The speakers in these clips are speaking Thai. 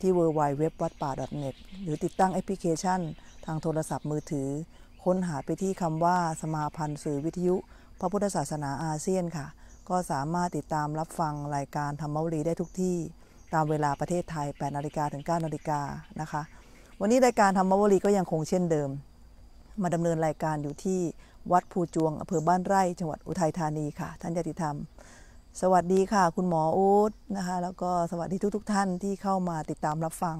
ที่ w w w วัดป่า .net หรือติดตั้งแอปพลิเคชันทางโทรศัพท์มือถือ ค้นหาไปที่คำว่าสมาพันธ์สื่อวิทยุ พระพุทธศาสนาอาเซียนค่ะ ก็สามารถติดตามรับฟังรายการธรรมวรีได้ทุกที่ ตามเวลาประเทศไทย 8นาฬิกาถึง9นาฬิกานะคะ วันนี้รายการธรรมวรีก็ยังคงเช่นเดิม มาดำเนินรายการอยู่ที่วัดภูจวงอำเภอบ้านไร่จังหวัดอุทัยธานีค่ะท่านยติธรรมสวัสดีค่ะ คุณหมออู๊ดนะคะ แล้วก็สวัสดีทุกๆทท่านที่เข้ามาติดตามรับฟัง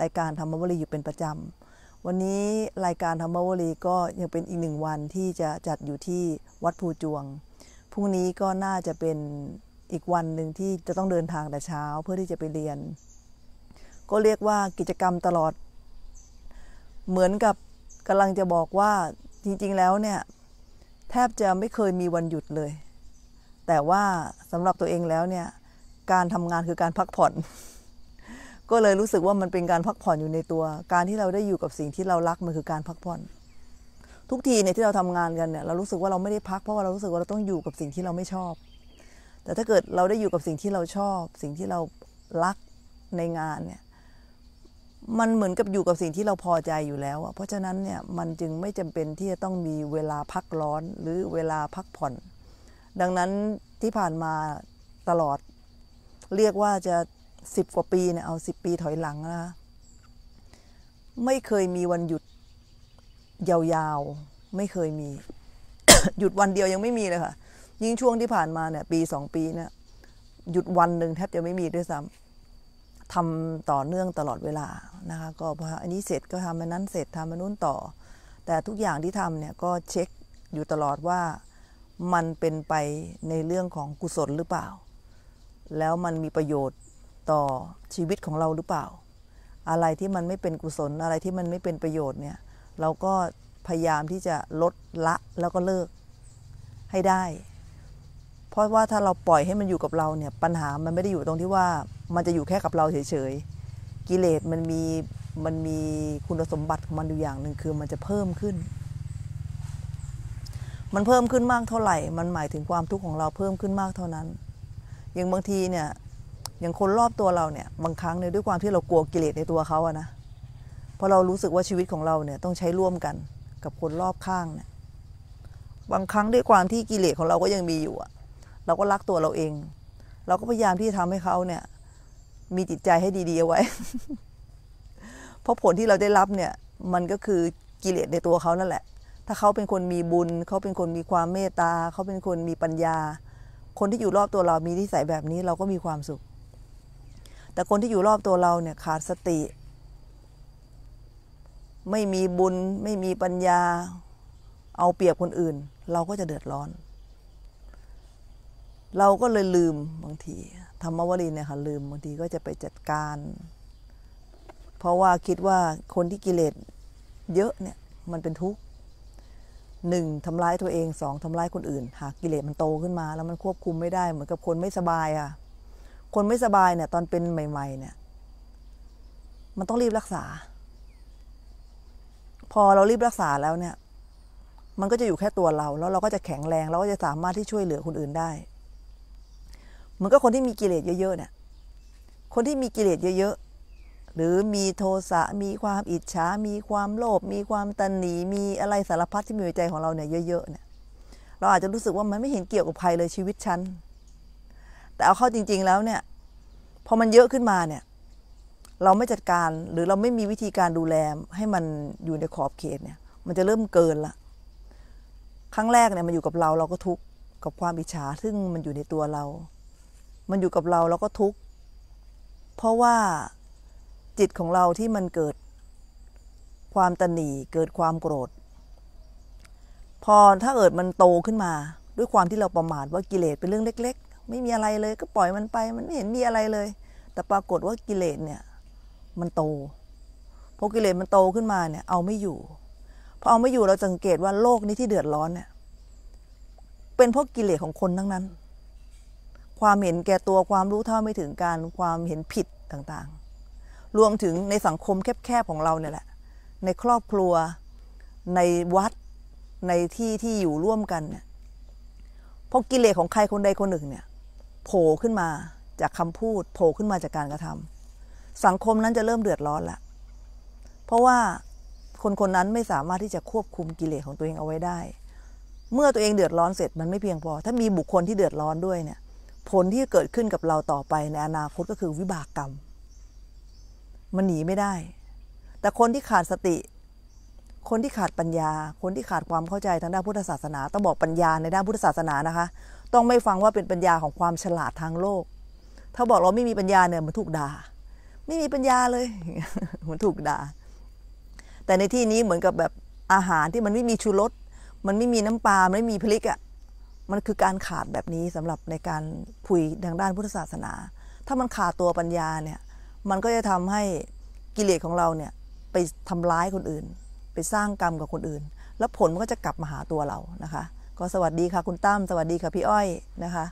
รายการธรรมวรีอยู่เป็นประจำวันนี้รายการธรรมวรีก็ยังเป็นอีกหนึ่งวันที่จะจัดอยู่ที่วัดภูจวง พรุ่งนี้ก็น่าจะเป็นอีกวันหนึ่งที่จะต้องเดินทางแต่เช้าเพื่อที่จะไปเรียน ก็เรียกว่ากิจกรรมตลอด เหมือนกับกำลังจะบอกว่าจริงๆแล้วเนี่ยแทบจะไม่เคยมีวันหยุดเลยแต่ว่าสำหรับตัวเองแล้วเนี่ยการทำงานคือการพักผ่อน ก็เลยรู้สึกว่ามันเป็นการพักผ่อนอยู่ในตัวการที่เราได้อยู่กับสิ่งที่เรารักมันคือการพักผ่อน ทุกทีเนี่ยที่เราทำงานกันเนี่ย เรารู้สึกว่าเราไม่ได้พักเพราะว่าเรารู้สึกว่าเราต้องอยู่กับสิ่งที่เราไม่ชอบ แต่ถ้าเกิดเราได้อยู่กับสิ่งที่เราชอบ สิ่งที่เรารักในงานเนี่ยมันเหมือนกับอยู่กับสิ่งที่เราพอใจอยู่แล้วเพราะฉะนั้นเนี่ยมันจึงไม่จำเป็นที่จะต้องมีเวลาพักร้อนหรือเวลาพักผ่อนดังนั้นที่ผ่านมาตลอด เรียกว่าจะสิบกว่าปีเนี่ยเอาสิบปีถอยหลังนะไม่เคยมีวันหยุดยาวๆไม่เคยมี หยุดวันเดียวยังไม่มีเลยค่ะ ยิ่งช่วงที่ผ่านมาเนี่ย ปีสองปีเนี่ย หยุดวันหนึ่งแทบจะไม่มีด้วยซ้าทำต่อเนื่องตลอดเวลานะคะก็พออันนี้เสร็จก็ทำมันนั้นเสร็จทำมันนู้นต่อ แต่ทุกอย่างที่ทำเนี่ยก็เช็คอยู่ตลอดว่ามันเป็นไปในเรื่องของกุศลหรือเปล่า แล้วมันมีประโยชน์ต่อชีวิตของเราหรือเปล่า อะไรที่มันไม่เป็นกุศล อะไรที่มันไม่เป็นประโยชน์เนี่ย เราก็พยายามที่จะลดละแล้วก็เลิกให้ได้ เพราะว่าถ้าเราปล่อยให้มันอยู่กับเราเนี่ย ปัญหามันไม่ได้อยู่ตรงที่ว่ามันจะอยู่แค่กับเราเฉยๆ กิเลสมันมีมันมีคุณสมบัติของมันอยู่อย่างหนึ่งคือมันจะเพิ่มขึ้นมันเพิ่มขึ้นมากเท่าไหร่ มันหมายถึงความทุกข์ของเราเพิ่มขึ้นมากเท่านั้น อย่างบางทีเนี่ย อย่างคนรอบตัวเราเนี่ย บางครั้งเนี่ย ด้วยความที่เรากลัวกิเลสในตัวเขาอะนะเพราะเรารู้สึกว่าชีวิตของเราเนี่ยต้องใช้ร่วมกันกับคนรอบข้างเนี่ย บางครั้งด้วยความที่กิเลสของเราก็ยังมีอยู่อะเราก็รักตัวเราเอง เราก็พยายามที่จะทำให้เขาเนี่ย มีจิตใจให้ดีๆเอาไว้ เพราะผลที่เราได้รับเนี่ย มันก็คือกิเลสในตัวเขานั่นแหละถ้าเขาเป็นคนมีบุญ เขาเป็นคนมีความเมตตา เขาเป็นคนมีปัญญา คนที่อยู่รอบตัวเรามีนิสัยแบบนี้เราก็มีความสุข แต่คนที่อยู่รอบตัวเราเนี่ยขาดสติ ไม่มีบุญไม่มีปัญญา เอาเปรียบคนอื่น เราก็จะเดือดร้อน เราก็เลยลืมบางทีธรรมวรีเนี่ยค่ะ ลืมบางทีก็จะไปจัดการ เพราะว่าคิดว่าคนที่กิเลสเยอะเนี่ยมันเป็นทุกข์หนึ่งทำร้ายตัวเองสองทำร้ายคนอื่น หากกิเลสมันโตขึ้นมา แล้วมันควบคุมไม่ได้ เหมือนกับคนไม่สบายอ่ะ คนไม่สบายเนี่ย ตอนเป็นใหม่ ๆ เนี่ย มันต้องรีบรักษา พอเรารีบรักษาแล้วเนี่ย มันก็จะอยู่แค่ตัวเรา แล้วเราก็จะแข็งแรงเราก็จะสามารถที่ช่วยเหลือคนอื่นได้ เหมือนกับคนที่มีกิเลสเยอะ ๆ เนี่ย คนที่มีกิเลสเยอะๆหรือมีโทสะ มีความอิจฉา มีความโลภ มีความตันหนีมีอะไรสารพัดที่มีในใจของเราเนี่ยเยอะ ๆ เนี่ย เราอาจจะรู้สึกว่ามันไม่เห็นเกี่ยวกับใครเลยชีวิตฉัน แต่เอาเข้าจริงๆแล้วเนี่ย พอมันเยอะขึ้นมาเนี่ย เราไม่จัดการ หรือเราไม่มีวิธีการดูแลให้มันอยู่ในขอบเขตเนี่ย มันจะเริ่มเกินละ ครั้งแรกเนี่ยมันอยู่กับเราเราก็ทุกข์กับความอิจฉาซึ่งมันอยู่ในตัวเรา มันอยู่กับเราเราก็ทุกข์ เพราะว่าจิตของเราที่มันเกิดความตนีเกิดความโกรธ พอถ้าเกิดมันโตขึ้นมา ด้วยความที่เราประมาทว่ากิเลสเป็นเรื่องเล็ก ๆ ไม่มีอะไรเลยก็ปล่อยมันไปมันไม่เห็นมีอะไรเลย แต่ปรากฏว่ากิเลสเนี่ย มันโตพอกิเลสมันโตขึ้นมาเนี่ยเอาไม่อยู่พอเอาไม่อยู่เราสังเกตว่าโลกนี้ที่เดือดร้อนเนี่ย เป็นเพราะกิเลสของคนทั้งนั้น ความเห็นแก่ตัวความรู้เท่าไม่ถึงการความเห็นผิดต่างๆรวมถึงในสังคมแคบๆของเราเนี่ยแหละ ในครอบครัว ในวัด ในที่ที่อยู่ร่วมกันเนี่ยพราะกิเลสของใครคนใดคนหนึ่งเนี่ยโผล่ขึ้นมาจากคำพูดโผล่ขึ้นมาจากการกระทำ สังคมนั้นจะเริ่มเดือดร้อนละเพราะว่าคนคนนั้นไม่สามารถที่จะควบคุมกิเลสของตัวเองเอาไว้ได้ เมื่อตัวเองเดือดร้อนเสร็จมันไม่เพียงพอ ถ้ามีบุคคลที่เดือดร้อนด้วยเนี่ย ผลที่เกิดขึ้นกับเราต่อไปในอนาคตก็คือวิบากกรรมมันหนีไม่ได้ แต่คนที่ขาดสติ คนที่ขาดปัญญา คนที่ขาดความเข้าใจทางด้านพุทธศาสนา ต้องบอกปัญญาในด้านพุทธศาสนานะคะ ต้องไม่ฟังว่าเป็นปัญญาของความฉลาดทางโลก ถ้าบอกเราไม่มีปัญญาเนี่ยมันถูกด่า ไม่มีปัญญาเลย มันถูกด่า แต่ในที่นี้เหมือนกับแบบอาหารที่มันไม่มีชูรส มันไม่มีน้ำปลาไม่มีพลิกอะ่ะ มันคือการขาดแบบนี้สำหรับในการคุยทางด้านพุทธศาสนา ถ้ามันขาดตัวปัญญาเนี่ยมันก็จะทำให้กิเลสของเราเนี่ยไปทำร้ายคนอื่น ไปสร้างกรรมกับคนอื่น แล้วผลมันก็จะกลับมาหาตัวเรานะคะ ก็สวัสดีค่ะคุณตั้มสวัสดีค่ะพี่อ้อยนะคะ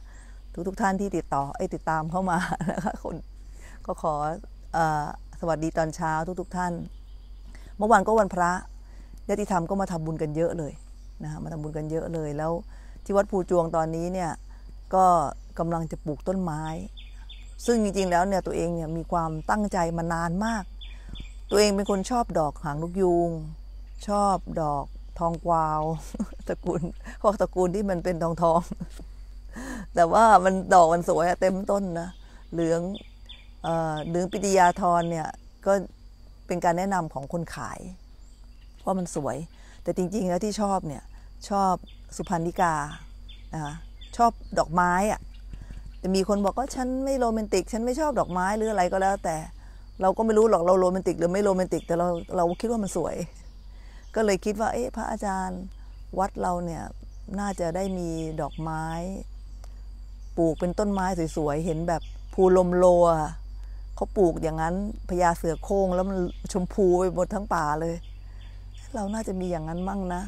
ทุกทุกท่านที่ติดต่อไอ้ติดตามเข้ามานะคะคนก็ขออสวัสดีตอนเช้าทุกๆทท่าน เมื่อวานก็วันพระญาติธรรมก็มาทำบุญกันเยอะเลยนะคะมาทำบุญกันเยอะเลย แล้วที่วัดภูจวงตอนนี้เนี่ยก็กำลังจะปลูกต้นไม้ซึ่งจริงๆ แล้วเนี่ยตัวเองเนี่ยมีความตั้งใจมานานมาก ตัวเองเป็นคนชอบดอกหางลูกยูงชอบดอกทองกวาวตระกูลพวกตระกูลที่มันเป็นทองทองแต่ว่ามันดอกมันสวยเต็มต้นนะเหลืองเหลืองปิติยาธรเนี่ยก็เป็นการแนะนำของคนขาย เพราะมันสวยแต่จริง ๆแล้วที่ชอบเนี่ยชอบสุพรรณิกานะคะชอบดอกไม้อะจะมีคนบอกว่าฉันไม่โรแมนติก ฉันไม่ชอบดอกไม้หรืออะไรก็แล้ว แต่ เราก็ไม่รู้หรอกเราโรแมนติกหรือไม่โรแมนติก แต่เราเราคิดว่ามันสวย ก็เลยคิดว่า เอ๊ะ พระอาจารย์ วัดเราเนี่ยน่าจะได้มีดอกไม้ ปลูกเป็นต้นไม้สวยๆเห็นแบบภูลมโลเขาปลูกอย่างนั้นพญาเสือโค้งแล้วมันชมพูไปหมดทั้งป่าเลย เราน่าจะมีอย่างนั้นมั่งนะ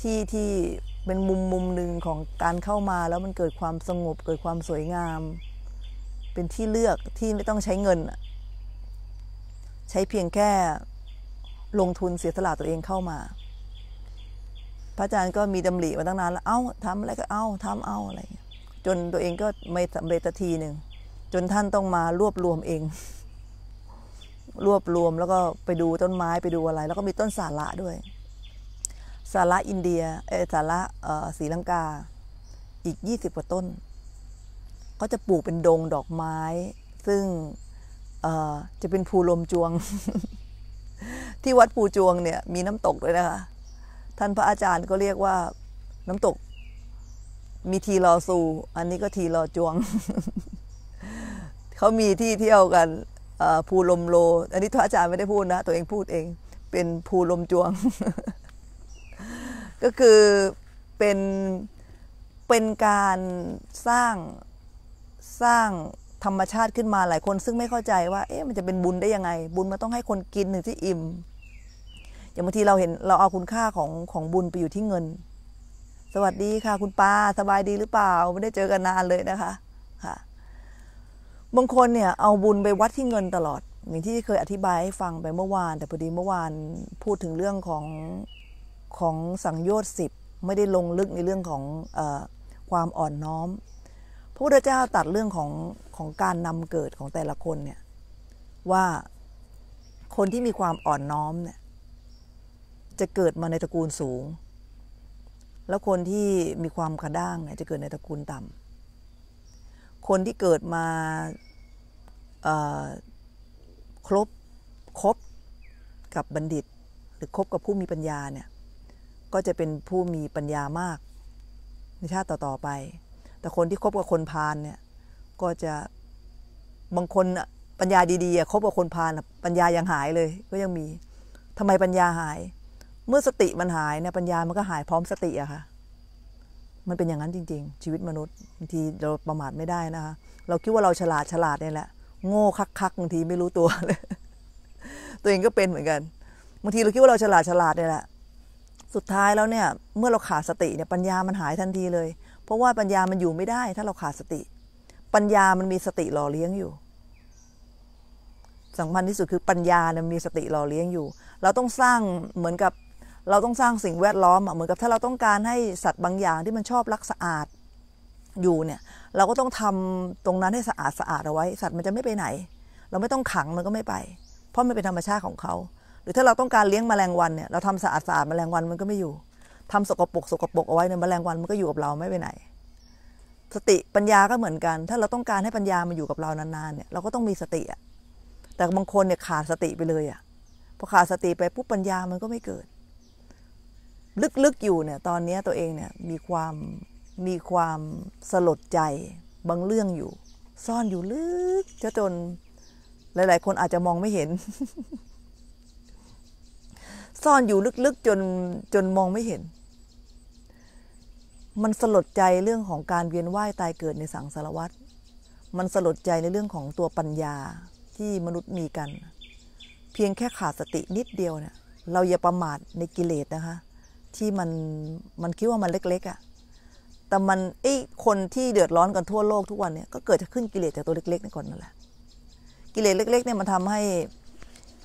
ที่ที่เป็นมุมมุมหนึ่งของการเข้ามาแล้วมันเกิดความสงบเกิดความสวยงาม เป็นที่เลือกที่ไม่ต้องใช้เงิน ใช้เพียงแค่ลงทุนเสียสละตัวเองเข้ามา พระอาจารย์ก็มีดำริมาตั้งนานแล้วเอา้าทำอะไรก็เอา้าทำเอาอะไรจนตัวเองก็ไม่สำเร็จทีหนึ่งจนท่านต้องมารวบรวมเอง รวบรวมแล้วก็ไปดูต้นไม้ไปดูอะไร แล้วก็มีต้นสาระด้วยสาระอินเดียเอสาระศรีลังกาอีก 20กว่าต้นก็จะปลูกเป็นดงดอกไม้ ซึ่งจะเป็นภูลมจวง ที่วัดภูจวง เนี่ย มีน้ำตกด้วยนะคะท่านพระอาจารย์ก็เรียกว่า น้ำตกมีทีรอซูอันนี้ก็ทีรอจวง เขามีที่เที่ยวกันภูลมโล อันนี้พระอาจารย์ไม่ได้พูดนะตัวเองพูดเอง เป็นภูลมจวงก็คือเป็นเป็นการสร้างสร้างธรรมชาติขึ้นมาหลายคนซึ่งไม่เข้าใจว่าเอ๊ะมันจะเป็นบุญได้ยังไง บุญมันต้องให้คนกินถึงที่อิ่ม อย่างบางทีเราเห็นเราเอาคุณค่าของของบุญไปอยู่ที่เงิน สวัสดีค่ะคุณป้าสบายดีหรือเปล่า ไม่ได้เจอกันนานเลยนะคะค่ะบางคนเนี่ยเอาบุญไปวัดที่เงินตลอด อย่างที่เคยอธิบายให้ฟังไปเมื่อวาน แต่พอดีเมื่อวานพูดถึงเรื่องของของสังโยชน์สิบไม่ได้ลงลึกในเรื่องของอความอ่อนน้อม พระพุทธเจ้าตัดเรื่องของของการนำเกิดของแต่ละคนเนี่ยว่าคนที่มีความอ่อนน้อมเนี่ยจะเกิดมาในตระกูลสูง แล้วคนที่มีความกระด้างเนี่ยจะเกิดในตระกูลต่ำคนที่เกิดมาครบครบกับบัณฑิตหรือคบกับผู้มีปัญญาเนี่ยก็จะเป็นผู้มีปัญญามากในชาติต่อๆไป แต่คนที่คบกับคนพาลเนี่ย ก็จะบางคนปัญญาดีๆคบกับคนพาลปัญญายังหายเลย ก็ยังมีทำไมปัญญาหาย เมื่อสติมันหายเนี่ยปัญญามันก็หายพร้อมสติอะค่ะ มันเป็นอย่างนั้นจริง ๆ ชีวิตมนุษย์บางทีเราประมาทไม่ได้นะคะ เราคิดว่าเราฉลาดฉลาดเนี่ยแหละ โง่คักๆบางทีไม่รู้ตัวเลย ตัวเองก็เป็นเหมือนกันบางทีเราคิดว่าเราฉลาดฉลาดเนี่ยแหละสุดท้ายแล้วเนี่ยเมื่อเราขาดสติเนี่ยปัญญามันหายทันทีเลย เพราะว่าปัญญามันอยู่ไม่ได้ถ้าเราขาดสติ ปัญญามันมีสติหล่อเลี้ยงอยู่สำคัญที่สุดคือปัญญาเนี่ยมีสติหล่อเลี้ยงอยู่ เราต้องสร้างเหมือนกับ เราต้องสร้างสิ่งแวดล้อมเหมือนกับ ถ้าเราต้องการให้สัตว์บางอย่างที่มันชอบรักสะอาดอยู่เนี่ย เราก็ต้องทำตรงนั้นให้สะอาดสะอาดเอาไว้ สัตว์มันจะไม่ไปไหน เราไม่ต้องขังมันก็ไม่ไป เพราะมันเป็นธรรมชาติของเขาือถ้าเราต้องการเลี้ยงแมลงวันเนี่ยเราทำสะอาดสะอาดแมลงวันมันก็ไม่อยู่ ทำสกปรกสกปรกเอาไว้เนี่ยแมลงวันมันก็อยู่กับเราไม่ไปไหน สติปัญญาก็เหมือนกัน ถ้าเราต้องการให้ปัญญามาอยู่กับเรานานๆเนี่ยเราก็ต้องมีสติอะแต่บางคนเนี่ยขาดสติไปเลยอะพอขาดสติไปปุ๊บปัญญามันก็ไม่เกิด ลึกๆอยู่เนี่ย ตอนนี้ตัวเองเนี่ยมีความมีความสลดใจบางเรื่องอยู่ ซ่อนอยู่ลึกจนหลาย ๆ คนอาจจะมองไม่เห็นซ่อนอยู่ลึกๆจนจนมองไม่เห็น มันสลดใจเรื่องของการเวียนว่าย ตายเกิดในสังสารวัฏมันสลดใจในเรื่องของตัวปัญญาที่มนุษย์มีกัน เพียงแค่ขาดสตินิดเดียวเนี่ย เราอย่าประมาทในกิเลสนะคะ ที่มันมันคิดว่ามันเล็ก ๆอะ่ะ แต่มันไอ้คนที่เดือดร้อนกันทั่วโลกทุกวันเนี่ย ก็เกิดจากขึ้นกิเลสจากตัวเล็กๆนั่นก่อนนั่นแหละ กิเลสเล็กๆเนี่ยมันทำให้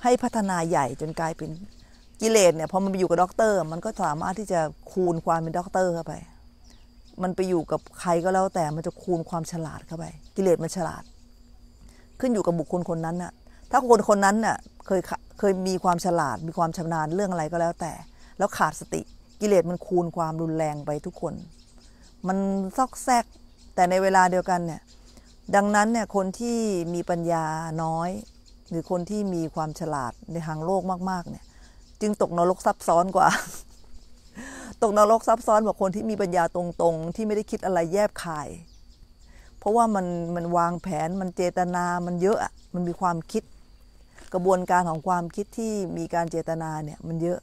ให้พัฒนาใหญ่จนกลายเป็นกิเลสเนี่ยพอมันไปอยู่กับด็อกเตอร์มันก็สามารถที่จะคูณความเป็นด็อกเตอร์เข้าไป มันไปอยู่กับใครก็แล้วแต่มันจะคูณความฉลาดเข้าไป กิเลสมันฉลาด ขึ้นอยู่กับบุคคลคนนั้นน่ะ ถ้าคนคนนั้นน่ะเคยเคยมีความฉลาด มีความชำนาญเรื่องอะไรก็แล้วแต่ แล้วขาดสติกิเลสมันคูณความรุนแรงไปทุกคน มันซอกแซกแต่ในเวลาเดียวกันเนี่ยดังนั้นเนี่ยคนที่มีปัญญาน้อย หรือคนที่มีความฉลาดในทางโลกมากๆเนี่ยจึงตกนรกซับซ้อนกว่า ตกนรกซับซ้อนกว่าคนที่มีปัญญาตรงๆ ที่ไม่ได้คิดอะไรแยบคาย เพราะว่ามันมันวางแผนมันเจตนา มันเยอะมันมีความคิด กระบวนการของความคิดที่มีการเจตนาเนี่ย มันเยอะ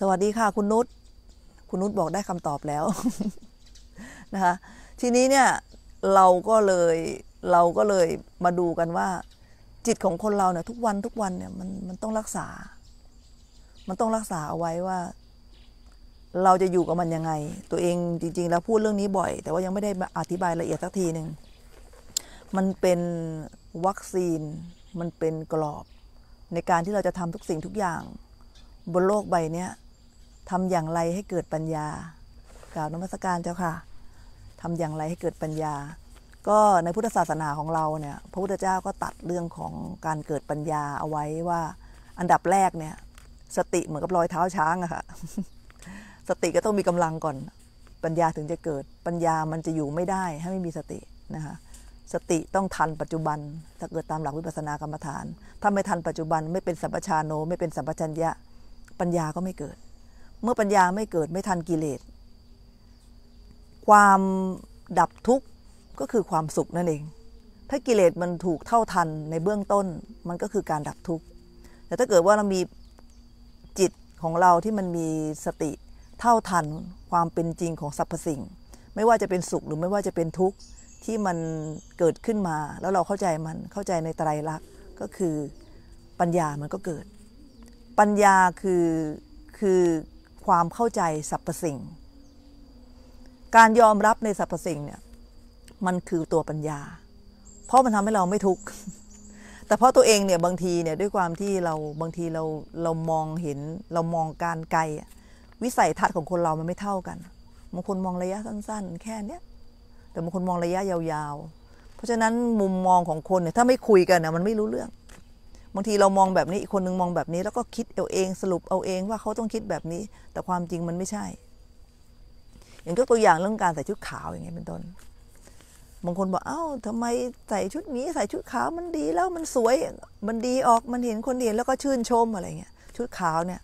สวัสดีค่ะ คุณนุช คุณนุชบอกได้คำตอบแล้วนะคะ ทีนี้เนี่ยเราก็เลยเราก็เลยมาดูกันว่า จิตของคนเราเนี่ยทุกวันทุกวันเนี่ยมันมันต้องรักษามันต้องรักษาเอาไว้ว่าเราจะอยู่กับมันยังไง ตัวเองจริงๆแล้วพูดเรื่องนี้บ่อย แต่ว่ายังไม่ได้อธิบายละเอียดสักทีหนึ่งมันเป็นวัคซีนมันเป็นกรอบในการที่เราจะทำทุกสิ่งทุกอย่าง บนโลกใบนี้ทำอย่างไรให้เกิดปัญญา กล่าวนมัสการเจ้าค่ะทำอย่างไรให้เกิดปัญญา ก็ในพุทธศาสนาของเราเนี่ยพระพุทธเจ้าก็ตัดเรื่องของการเกิดปัญญาเอาไว้ว่าอันดับแรกเนี่ยสติเหมือนกับรอยเท้าช้างอะค่ะ สติก็ต้องมีกำลังก่อน ปัญญาถึงจะเกิด ปัญญามันจะอยู่ไม่ได้ถ้าไม่มีสติ นะคะสติต้องทันปัจจุบัน ถ้าเกิดตามหลักวิปัสสนากรรมฐาน ถ้าไม่ทันปัจจุบัน ไม่เป็นสัมปชานโนไม่เป็นสัมปชัญญะปัญญาก็ไม่เกิด เมื่อปัญญาไม่เกิดไม่ทันกิเลส ความดับทุกข์ก็คือความสุขนั่นเอง ถ้ากิเลสมันถูกเท่าทันในเบื้องต้นมันก็คือการดับทุกข์ แต่ถ้าเกิดว่าเรามีจิตของเราที่มันมีสติเท่าทันความเป็นจริงของสรรพสิ่ง ไม่ว่าจะเป็นสุขหรือไม่ว่าจะเป็นทุกข์ที่มันเกิดขึ้นมาแล้วเราเข้าใจมันเข้าใจในไตรลักษณ์ก็คือปัญญามันก็เกิด ปัญญาคือคือความเข้าใจสรรพสิ่ง การยอมรับในสรรพสิ่งเนี่ย มันคือตัวปัญญา เพราะมันทำให้เราไม่ทุกข์แต่เพราะตัวเองเนี่ยบางทีเนี่ยด้วยความที่เราบางทีเราเรามองเห็น เรามองการไกลวิสัยทัศน์ของคนเรามันไม่เท่ากันบางคนมองระยะสั้นๆแค่เนี้ยแต่บางคนมองระยะยาวๆ เพราะฉะนั้นมุมมองของคนเนี่ยถ้าไม่คุยกันนะมันไม่รู้เรื่องบางทีเรามองแบบนี้อีกคนนึงมองแบบนี้ แล้วก็คิดเอาเองสรุปเอาเองว่าเขาต้องคิดแบบนี้ แต่ความจริงมันไม่ใช่ อย่างยกตัวอย่างเรื่องการใส่ชุดขาวอย่างเงี้ยเป็นต้นบางคนบอกเอา้าทำไมใส่ชุดนี้ใส่ชุดขาวมันดีแล้วมันสวย มันดีออกมันเห็นคนเห็นแล้วก็ชื่นชมอะไรเงี้ยชุดขาวเนี่ย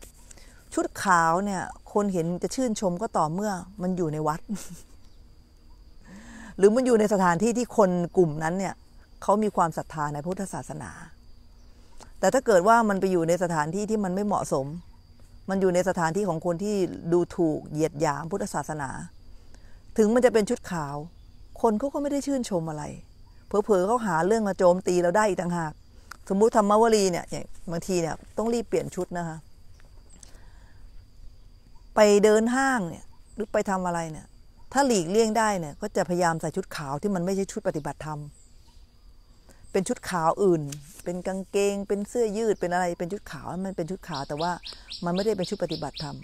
ชุดขาวเนี่ย คนเห็นจะชื่นชมก็ต่อเมื่อ มันอยู่ในวัด หรือมันอยู่ในสถานที่ที่คนกลุ่มนั้นเนี่ยเขามีความศรัทธาในพุทธศาสนา แต่ถ้าเกิดว่ามันไปอยู่ในสถานที่ที่มันไม่เหมาะสม มันอยู่ในสถานที่ของคนที่ดูถูกเหยียดหยามพุทธศาสนา ถึงมันจะเป็นชุดขาวคนเขาก็ไม่ได้ชื่นชมอะไรเผลอๆเขาหาเรื่องมาโจมตีเราได้อีกต่างหาก สมมุติธรรมวรีเนี่ยบางทีเนี่ย ต้องรีบเปลี่ยนชุดนะคะ ไปเดินห้างเนี่ยหรือไปทำอะไรเนี่ย ถ้าหลีกเลี่ยงได้เนี่ยก็จะพยายามใส่ชุดขาวที่มันไม่ใช่ชุดปฏิบัติ ธรรม เป็นชุดขาวอื่น เป็นกางเกงเป็นเสื้อยืดเป็นอะไรเป็นชุดขาว มันเป็นชุดขาวแต่ว่ามันไม่ได้เป็นชุดปฏิบัติธรรม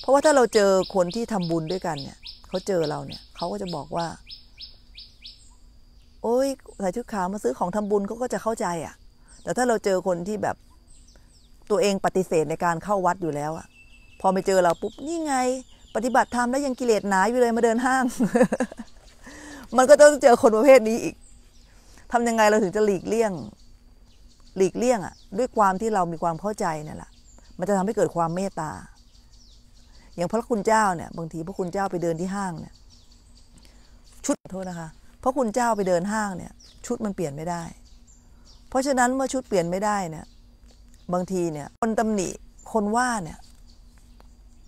เพราะว่าถ้าเราเจอคนที่ทำบุญด้วยกันเนี่ยเขาเจอเราเนี่ย เขาก็จะบอกว่า โอ๊ยใส่ชุดขาวมาซื้อของทำบุญเขาก็จะเข้าใจอะ่ะ แต่ถ้าเราเจอคนที่แบบตัวเองปฏิเสธในการเข้าวัดอยู่แล้วอะ่ะ พอไปเจอเราปุ๊บนี่ไง ปฏิบัติธรรมแล้วยังกิเลสหนาอยู่เลยมาเดินห้างมันก็ต้องเจอคนประเภทนี้อีก ทำยังไงเราถึงจะหลีกเลี่ยง หลีกเลี่ยงอะ่ะด้วยความที่เรามีความเข้าใจนี่แหละมันจะทำให้เกิดความเมตตาอย่างพระคุณเจ้าเนี่ยบางทีพระคุณเจ้าไปเดินที่ห้างเนี่ยชุดโทษนะคะพระคุณเจ้าไปเดินห้างเนี่ย ชุดมันเปลี่ยนไม่ได้ เพราะฉะนั้นเมื่อชุดเปลี่ยนไม่ได้เนี่ยบางทีเนี่ยคนตำหนิคนว่าเนี่ย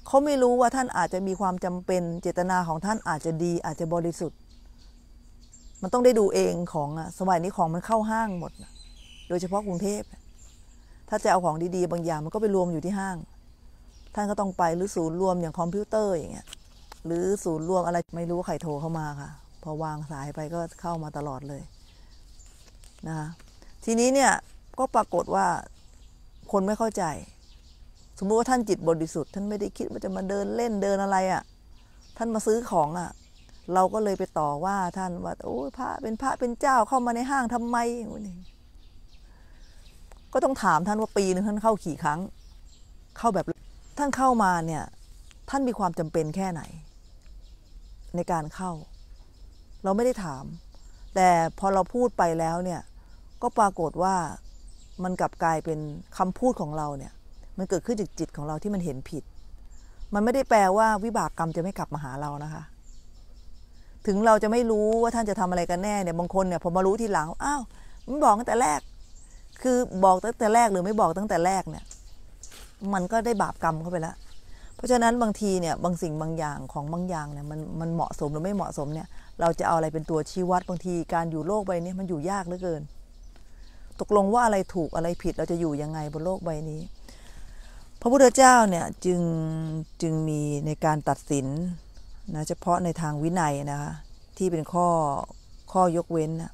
เขาไม่รู้ว่าท่านอาจจะมีความจำเป็นเจตนาของท่านอาจจะดีอาจจะบริสุทธิ์ มันต้องได้ดูเองของอะสมัยนี้ของมันเข้าห้างหมด โดยเฉพาะกรุงเทพ ถ้าจะเอาของดีๆ บางอย่างมันก็ไปรวมอยู่ที่ห้างท่านก็ต้องไปหรือศูนย์รวมอย่างคอมพิวเตอร์อย่างเงี้ยหรือศูนย์รวมอะไรไม่รู้ใครโทรเข้ามาค่ะ พอวางสายไปก็เข้ามาตลอดเลยนะคะทีนี้เนี่ยก็ปรากฏว่าคนไม่เข้าใจ สมมุติว่าท่านจิตบริสุทธิ์ ท่านไม่ได้คิดว่าจะมาเดินเล่นเดินอะไรอะ่ะท่านมาซื้อของอะ่ะ เราก็เลยไปต่อว่าท่านว่า โอ้พระเป็นพระเป็นเจ้าเข้ามาในห้างทำไมก็ต้องถามท่านว่าปีหนึ่งท่านเข้าขี่ครั้ง เข้าแบบท่านเข้ามาเนี่ยท่านมีความจำเป็นแค่ไหน ในการเข้าเราไม่ได้ถาม แต่พอเราพูดไปแล้วเนี่ย ก็ปรากฏว่ามันกลับกลายเป็นคำพูดของเราเนี่ย มันเกิดขึ้นจากจิตของเราที่มันเห็นผิด มันไม่ได้แปลว่าวิบากกรรมจะไม่กลับมาหาเรานะคะ ถึงเราจะไม่รู้ว่าท่านจะทำอะไรกันแน่ เนี่ยบางคนเนี่ยพอมารู้ทีหลังอ้าวมันบอกตั้งแต่แรก คือบอกตั้งแต่แรกหรือไม่บอกตั้งแต่แรกเนี่ยมันก็ได้บาปกรรมเข้าไปแล้ว เพราะฉะนั้นบางทีเนี่ย บางสิ่งบางอย่างของบางอย่างเนี่ยมันมันเหมาะสมหรือไม่เหมาะสมเนี่ยเราจะเอาอะไรเป็นตัวชี้วัดบางทีการอยู่โลกใบนี้มันอยู่ยากเหลือเกิน ตกลงว่าอะไรถูกอะไรผิดเราจะอยู่ยังไงบนโลกใบนี้ พระพุทธเจ้าเนี่ยจึงจึงมีในการตัดสินนะเฉพาะในทางวินัยนะคะที่เป็นข้อข้อยกเว้นนะ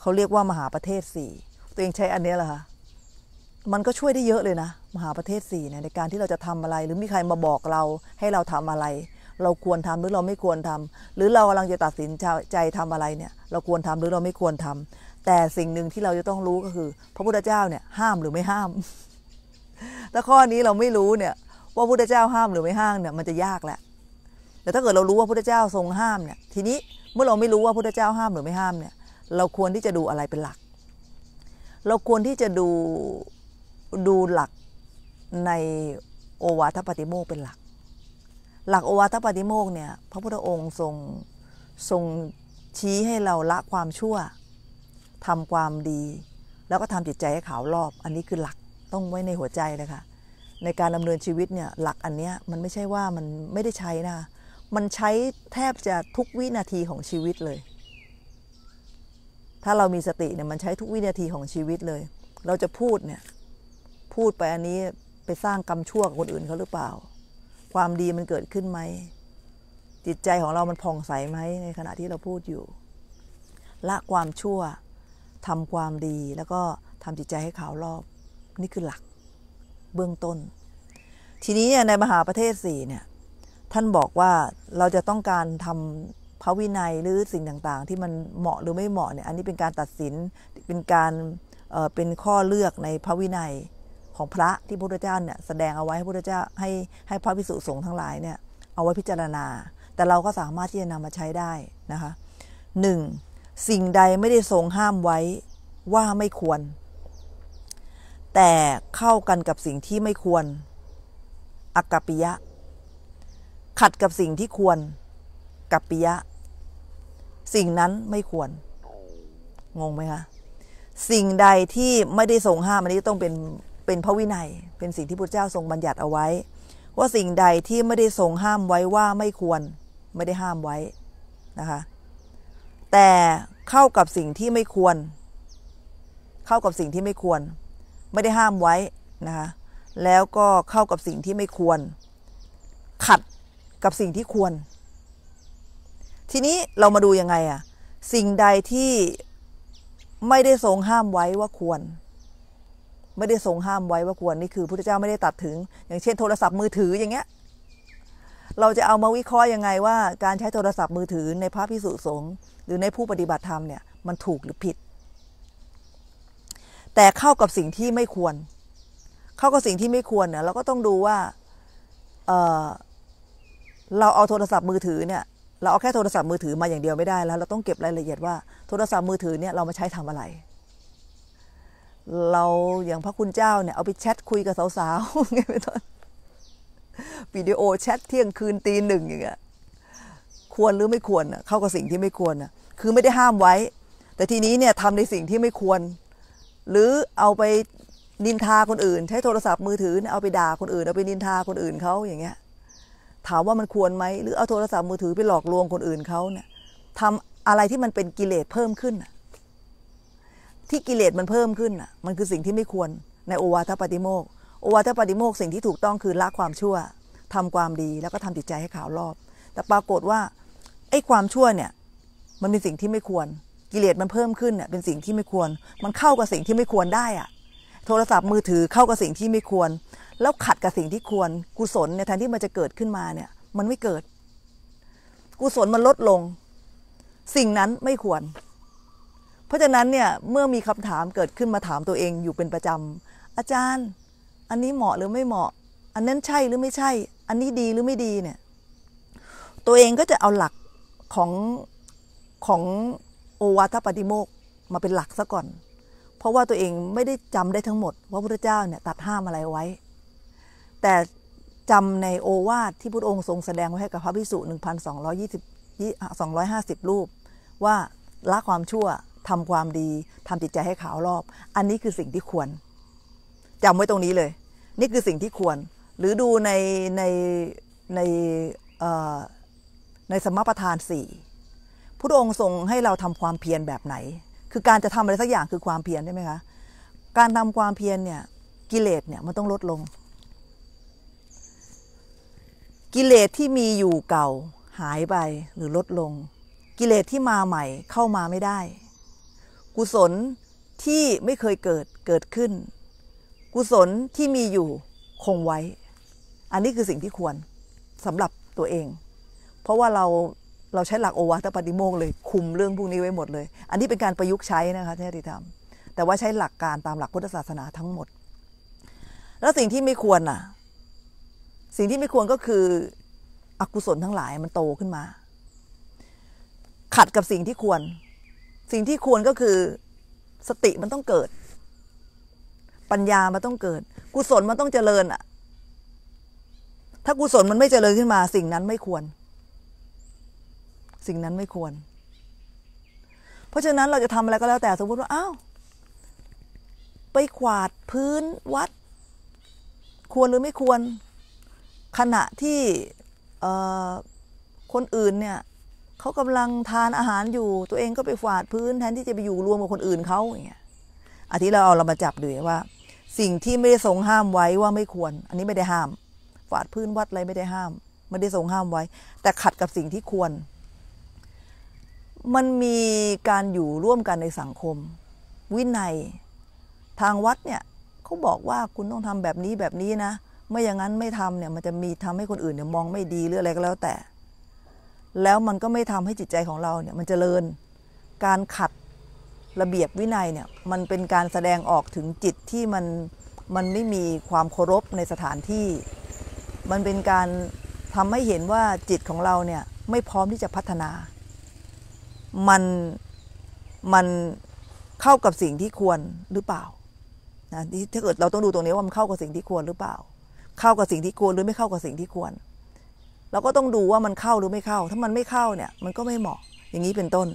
เขาเรียกว่ามหาประเทศสี่ตัวเองใช้อันนี้เหรอคะมันก็ช่วยได้เยอะเลยนะ มหาประเทศสเนี่ยในการที่เราจะทำอะไร หรือมีใครมาบอกเราให้เราทำอะไร เราควรทำหรือเราไม่ควรทำ หรือเรากำลังจะตัดสินใจทำอะไรเนี่ย เราควรทำหรือเราไม่ควรทำ แต่สิ่งหนึ่งที่เราจะต้องรู้ก็คือพระพุทธเจ้าเนี่ยห้ามหรือไม่ห้ามถ้าข้อนี้เราไม่รู้เนี่ยว่าพระพุทธเจ้าห้ามหรือไม่ห้ามเนี่ยมันจะยากแหละ แต่ถ้าเกิดเรารู้ว่าพระพุทธเจ้าทรงห้ามเนี่ย ทีนี้เมื่อเราไม่รู้ว่าพระพุทธเจ้าห้ามหรือไม่ห้ามเนี่ย เราควรที่จะดูอะไรเป็นหลัก เราควรที่จะดูดูหลักในโอวาทปฏิโมกเป็นหลัก หลักโอวาทปฏิโมกเนี่ยพระพุทธองค์ทรงทรงชี้ให้เราละความชั่วทำความดี แล้วก็ทำจิตใจให้ขาวรอบอันนี้คือหลักต้องไว้ในหัวใจเลยค่ะในการดำเนินชีวิตเนี่ยหลักอันเนี้ยมันไม่ใช่ว่ามันไม่ได้ใช้นะ มันใช้แทบจะทุกวินาทีของชีวิตเลย ถ้าเรามีสติเนี่ยมันใช้ทุกวินาทีของชีวิตเลย เราจะพูดเนี่ยพูดไปอันนี้ไปสร้างกรรมชั่วกับคนอื่นเขาหรือเปล่า ความดีมันเกิดขึ้นไหม จิตใจของเรา มันผ่องใสไหม ในขณะที่เราพูดอยู่ ละความชั่ว ทำความดี แล้วก็ทำจิตใจให้ขาวรอบ นี่คือหลัก เบื้องต้น ทีนี้ในมหาประเทศสี่เนี่ย ท่านบอกว่าเราจะต้องการทำพระวินัยหรือสิ่งต่าง ๆ ที่มันเหมาะหรือไม่เหมาะเนี่ย อันนี้เป็นการตัดสิน เป็นการเป็นข้อเลือกในพระวินัยของพระที่พระพุทธเจ้าเนี่ยแสดงเอาไว้ให้พระพุทธเจ้า ให้ให้พระภิกษุสงฆ์ทั้งหลายเนี่ย เอาไว้พิจารณา แต่เราก็สามารถที่จะนำมาใช้ได้นะคะหนึ่งสิ่งใดไม่ได้ทรงห้ามไว้ว่าไม่ควร แต่เข้ากันกับสิ่งที่ไม่ควรอากัปปิยะ ขัดกับสิ่งที่ควรกัปปิยะ สิ่งนั้นไม่ควร งงไหมคะสิ่งใดที่ไม่ได้ทรงห้าม อันนี้ต้องเป็นเป็นพระวินัย เป็นสิ่งที่พระเจ้าทรงบัญญัติเอาไว้ ว่าสิ่งใดที่ไม่ได้ทรงห้ามไว้ว่าไม่ควร ไม่ได้ห้ามไว้นะคะ แต่เข้ากับสิ่งที่ไม่ควร เข้ากับสิ่งที่ไม่ควร ไม่ได้ห้ามไว้นะคะแล้วก็เข้ากับสิ่งที่ไม่ควร ขัดกับสิ่งที่ควร ทีนี้เรามาดูยังไงอะสิ่งใดที่ไม่ได้ทรงห้ามไว้ว่าควรไม่ได้ทรงห้ามไว้ว่าควรนี่คือพระเจ้าไม่ได้ตัดถึง อย่างเช่นโทรศัพท์มือถืออย่างเงี้ยเราจะเอามาวิเคราะห์ยังไงว่าการใช้โทรศัพท์มือถือในพระพิสุสงฆ์หรือในผู้ปฏิบัติธรรมเนี่ยมันถูกหรือผิด แต่เข้ากับสิ่งที่ไม่ควร เข้ากับสิ่งที่ไม่ควรเนี่ยเราก็ต้องดูว่าเเราเอาโทรศัพท์มือถือเนี่ยเราเอาแค่โทรศัพท์มือถือมาอย่างเดียวไม่ได้แล้วเราต้องเก็บรายละเอียดว่าโทรศัพท์มือถือเนี่ยเรามาใช้ทำอะไรเราอย่างพระคุณเจ้าเนี่ย เอาไปแชทคุยกับสาวๆไงเป็นต้นวิดีโอแชทเที่ยงคืนตีหนึ่งอย่างเงี้ยควรหรือไม่ควร เข้ากับสิ่งที่ไม่ควระคือไม่ได้ห้ามไว้ แต่ทีนี้เนี่ยทำในสิ่งที่ไม่ควร หรือเอาไปนินทาคนอื่น ใช้โทรศัพท์มือถือเอาไปด่าคนอื่น เอาไปนินทาคนอื่นเขาอย่างเงี้ยถามว่ามันควรไหมหรือเอาโทรศัพท์มือถือไปหลอกลวงคนอื่นเขาเนี่ยทำอะไรที่มันเป็นกิเลสเพิ่มขึ้น่ะที่กิเลสมันเพิ่มขึ้นมันคือสิ่งที่ไม่ควร ในโอวาทปฏิโมก โอวาทปฏิโมก สิ่งที่ถูกต้องคือละความชั่ว ทำความดีแล้วก็ทำจิตใจให้ขาวรอบ แต่ปรากฏว่าไอ้ความชั่วเนี่ย มันเป็นสิ่งที่ไม่ควร กิเลสมันเพิ่มขึ้นเนี่ยเป็นสิ่งที่ไม่ควร มันเข้ากับสิ่งที่ไม่ควรได้อะโทรศัพท์มือถือเข้ากับสิ่งที่ไม่ควร แล้วขัดกับสิ่งที่ควรกุศลเนี่ยแทนที่มันจะเกิดขึ้นมาเนี่ย มันไม่เกิด กุศลมันลดลง สิ่งนั้นไม่ควรเพราะฉะนั้นเนี่ยเมื่อมีคำถามเกิดขึ้นมาถามตัวเองอยู่เป็นประจำอาจารย์ อันนี้เหมาะหรือไม่เหมาะ อันนั้นใช่หรือไม่ใช่ อันนี้ดีหรือไม่ดีเนี่ยตัวเองก็จะเอาหลักของของโอวาทปฏิโมกมาเป็นหลักซะก่อน เพราะว่าตัวเองไม่ได้จำได้ทั้งหมด ว่าพระพุทธเจ้าเนี่ยตัดห้ามอะไรไว้แต่จำในโอวาทที่พระองค์ทรงแสดงไว้ให้กับพระภิกษุ1,220 250 รูปว่าละความชั่วทำความดีทำจิตใจให้ขาวรอบ อันนี้คือสิ่งที่ควรจำไว้ตรงนี้เลย นี่คือสิ่งที่ควร หรือดูในในในในสมประทานสี่พระองค์ทรงให้เราทำความเพียรแบบไหน คือการจะทำอะไรสักอย่างคือความเพียรใช่ไหมคะ การทำความเพียรเนี่ย กิเลสเนี่ย มันต้องลดลง กิเลสที่มีอยู่เก่าหายไปหรือลดลง กิเลสที่มาใหม่เข้ามาไม่ได้กุศลที่ไม่เคยเกิดเกิดขึ้น กุศลที่มีอยู่คงไว้ อันนี้คือสิ่งที่ควรสำหรับตัวเอง เพราะว่าเราเราใช้หลักโอวาทปฏิโมกเลย คุมเรื่องพวกนี้ไว้หมดเลย อันนี้เป็นการประยุกต์ใช้นะคะที่ติธรรม แต่ว่าใช้หลักการตามหลักพุทธศาสนาทั้งหมด แล้วสิ่งที่ไม่ควรน่ะ สิ่งที่ไม่ควรก็คืออกุศลทั้งหลายมันโตขึ้นมา ขัดกับสิ่งที่ควรสิ่งที่ควรก็คือสติมันต้องเกิด ปัญญามันต้องเกิด กุศลมันต้องเจริญอะถ้ากุศลมันไม่เจริญขึ้นมา สิ่งนั้นไม่ควร สิ่งนั้นไม่ควร เพราะฉะนั้นเราจะทำอะไรก็แล้วแต่สมมติว่าอ้าวไปขวาดพื้นวัด ควรหรือไม่ควร ขณะที่คนอื่นเนี่ยเขากำลังทานอาหารอยู่ตัวเองก็ไปฝาดพื้นแทนที่จะไปอยู่รวมกับคนอื่นเขาอย่างเงี้ยอันที่เราเอาเรามาจับดูว่า สิ่งที่ไม่ได้ทรงห้ามไว้ว่าไม่ควร อันนี้ไม่ได้ห้าม ฝาดพื้นวัดอะไรไม่ได้ห้าม ไม่ได้ทรงห้ามไว้ แต่ขัดกับสิ่งที่ควร มันมีการอยู่ร่วมกันในสังคม วินัย ทางวัดเนี่ย เขาบอกว่าคุณต้องทำแบบนี้แบบนี้นะไม่อย่างนั้นไม่ทำเนี่ยมันจะมีทำให้คนอื่นเนี่ยมองไม่ดีหรืออะไรก็แล้วแต่แล้วมันก็ไม่ทำให้จิตใจของเราเนี่ยมันจเจริญ การขัดระเบียบวินัยเนี่ยมันเป็นการแสดงออกถึงจิตที่มันมันไม่มีความเคารพในสถานที่ มันเป็นการทำให้เห็นว่าจิตของเราเนี่ยไม่พร้อมที่จะพัฒนา มันมันเข้ากับสิ่งที่ควรหรือเปล่า นะถ้าเกิดเราต้องดูตรงนี้ว่ามันเข้ากับสิ่งที่ควรหรือเปล่า เข้ากับสิ่งที่ควรหรือไม่เข้ากับสิ่งที่ควรเราก็ต้องดูว่ามันเข้าหรือไม่เข้า ถ้ามันไม่เข้าเนี่ย มันก็ไม่เหมาะ อย่างนี้เป็นต้น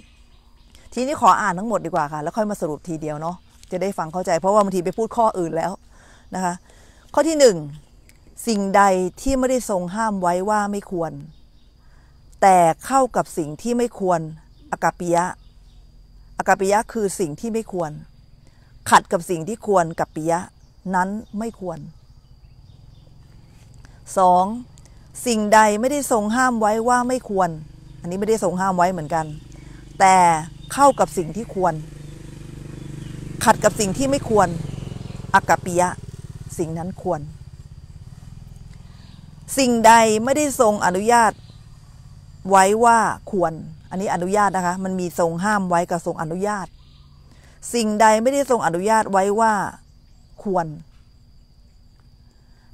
ทีนี้ขออ่านทั้งหมดดีกว่าค่ะ แล้วค่อยมาสรุปทีเดียวเนาะ จะได้ฟังเข้าใจ เพราะว่าบางทีไปพูดข้ออื่นแล้วนะคะ ข้อที่1สิ่งใดที่ไม่ได้ทรงห้ามไว้ว่าไม่ควร แต่เข้ากับสิ่งที่ไม่ควรอากาปิยะ อากาปิยะคือสิ่งที่ไม่ควร ขัดกับสิ่งที่ควรกับปิยะนั้นไม่ควร 2. สิ่งใดไม่ได้ทรงห้ามไว้ว่าไม่ควร อันนี้ไม่ได้ทรงห้ามไว้เหมือนกัน แต่เข้ากับสิ่งที่ควร ขัดกับสิ่งที่ไม่ควรอากปิยะ สิ่งนั้นควร สิ่งใดไม่ได้ทรงอนุญาตไว้ว่าควร อันนี้อนุญาตนะคะ มันมีทรงห้ามไว้กับทรงอนุญาต สิ่งใดไม่ได้ทรงอนุญาตไว้ว่าควร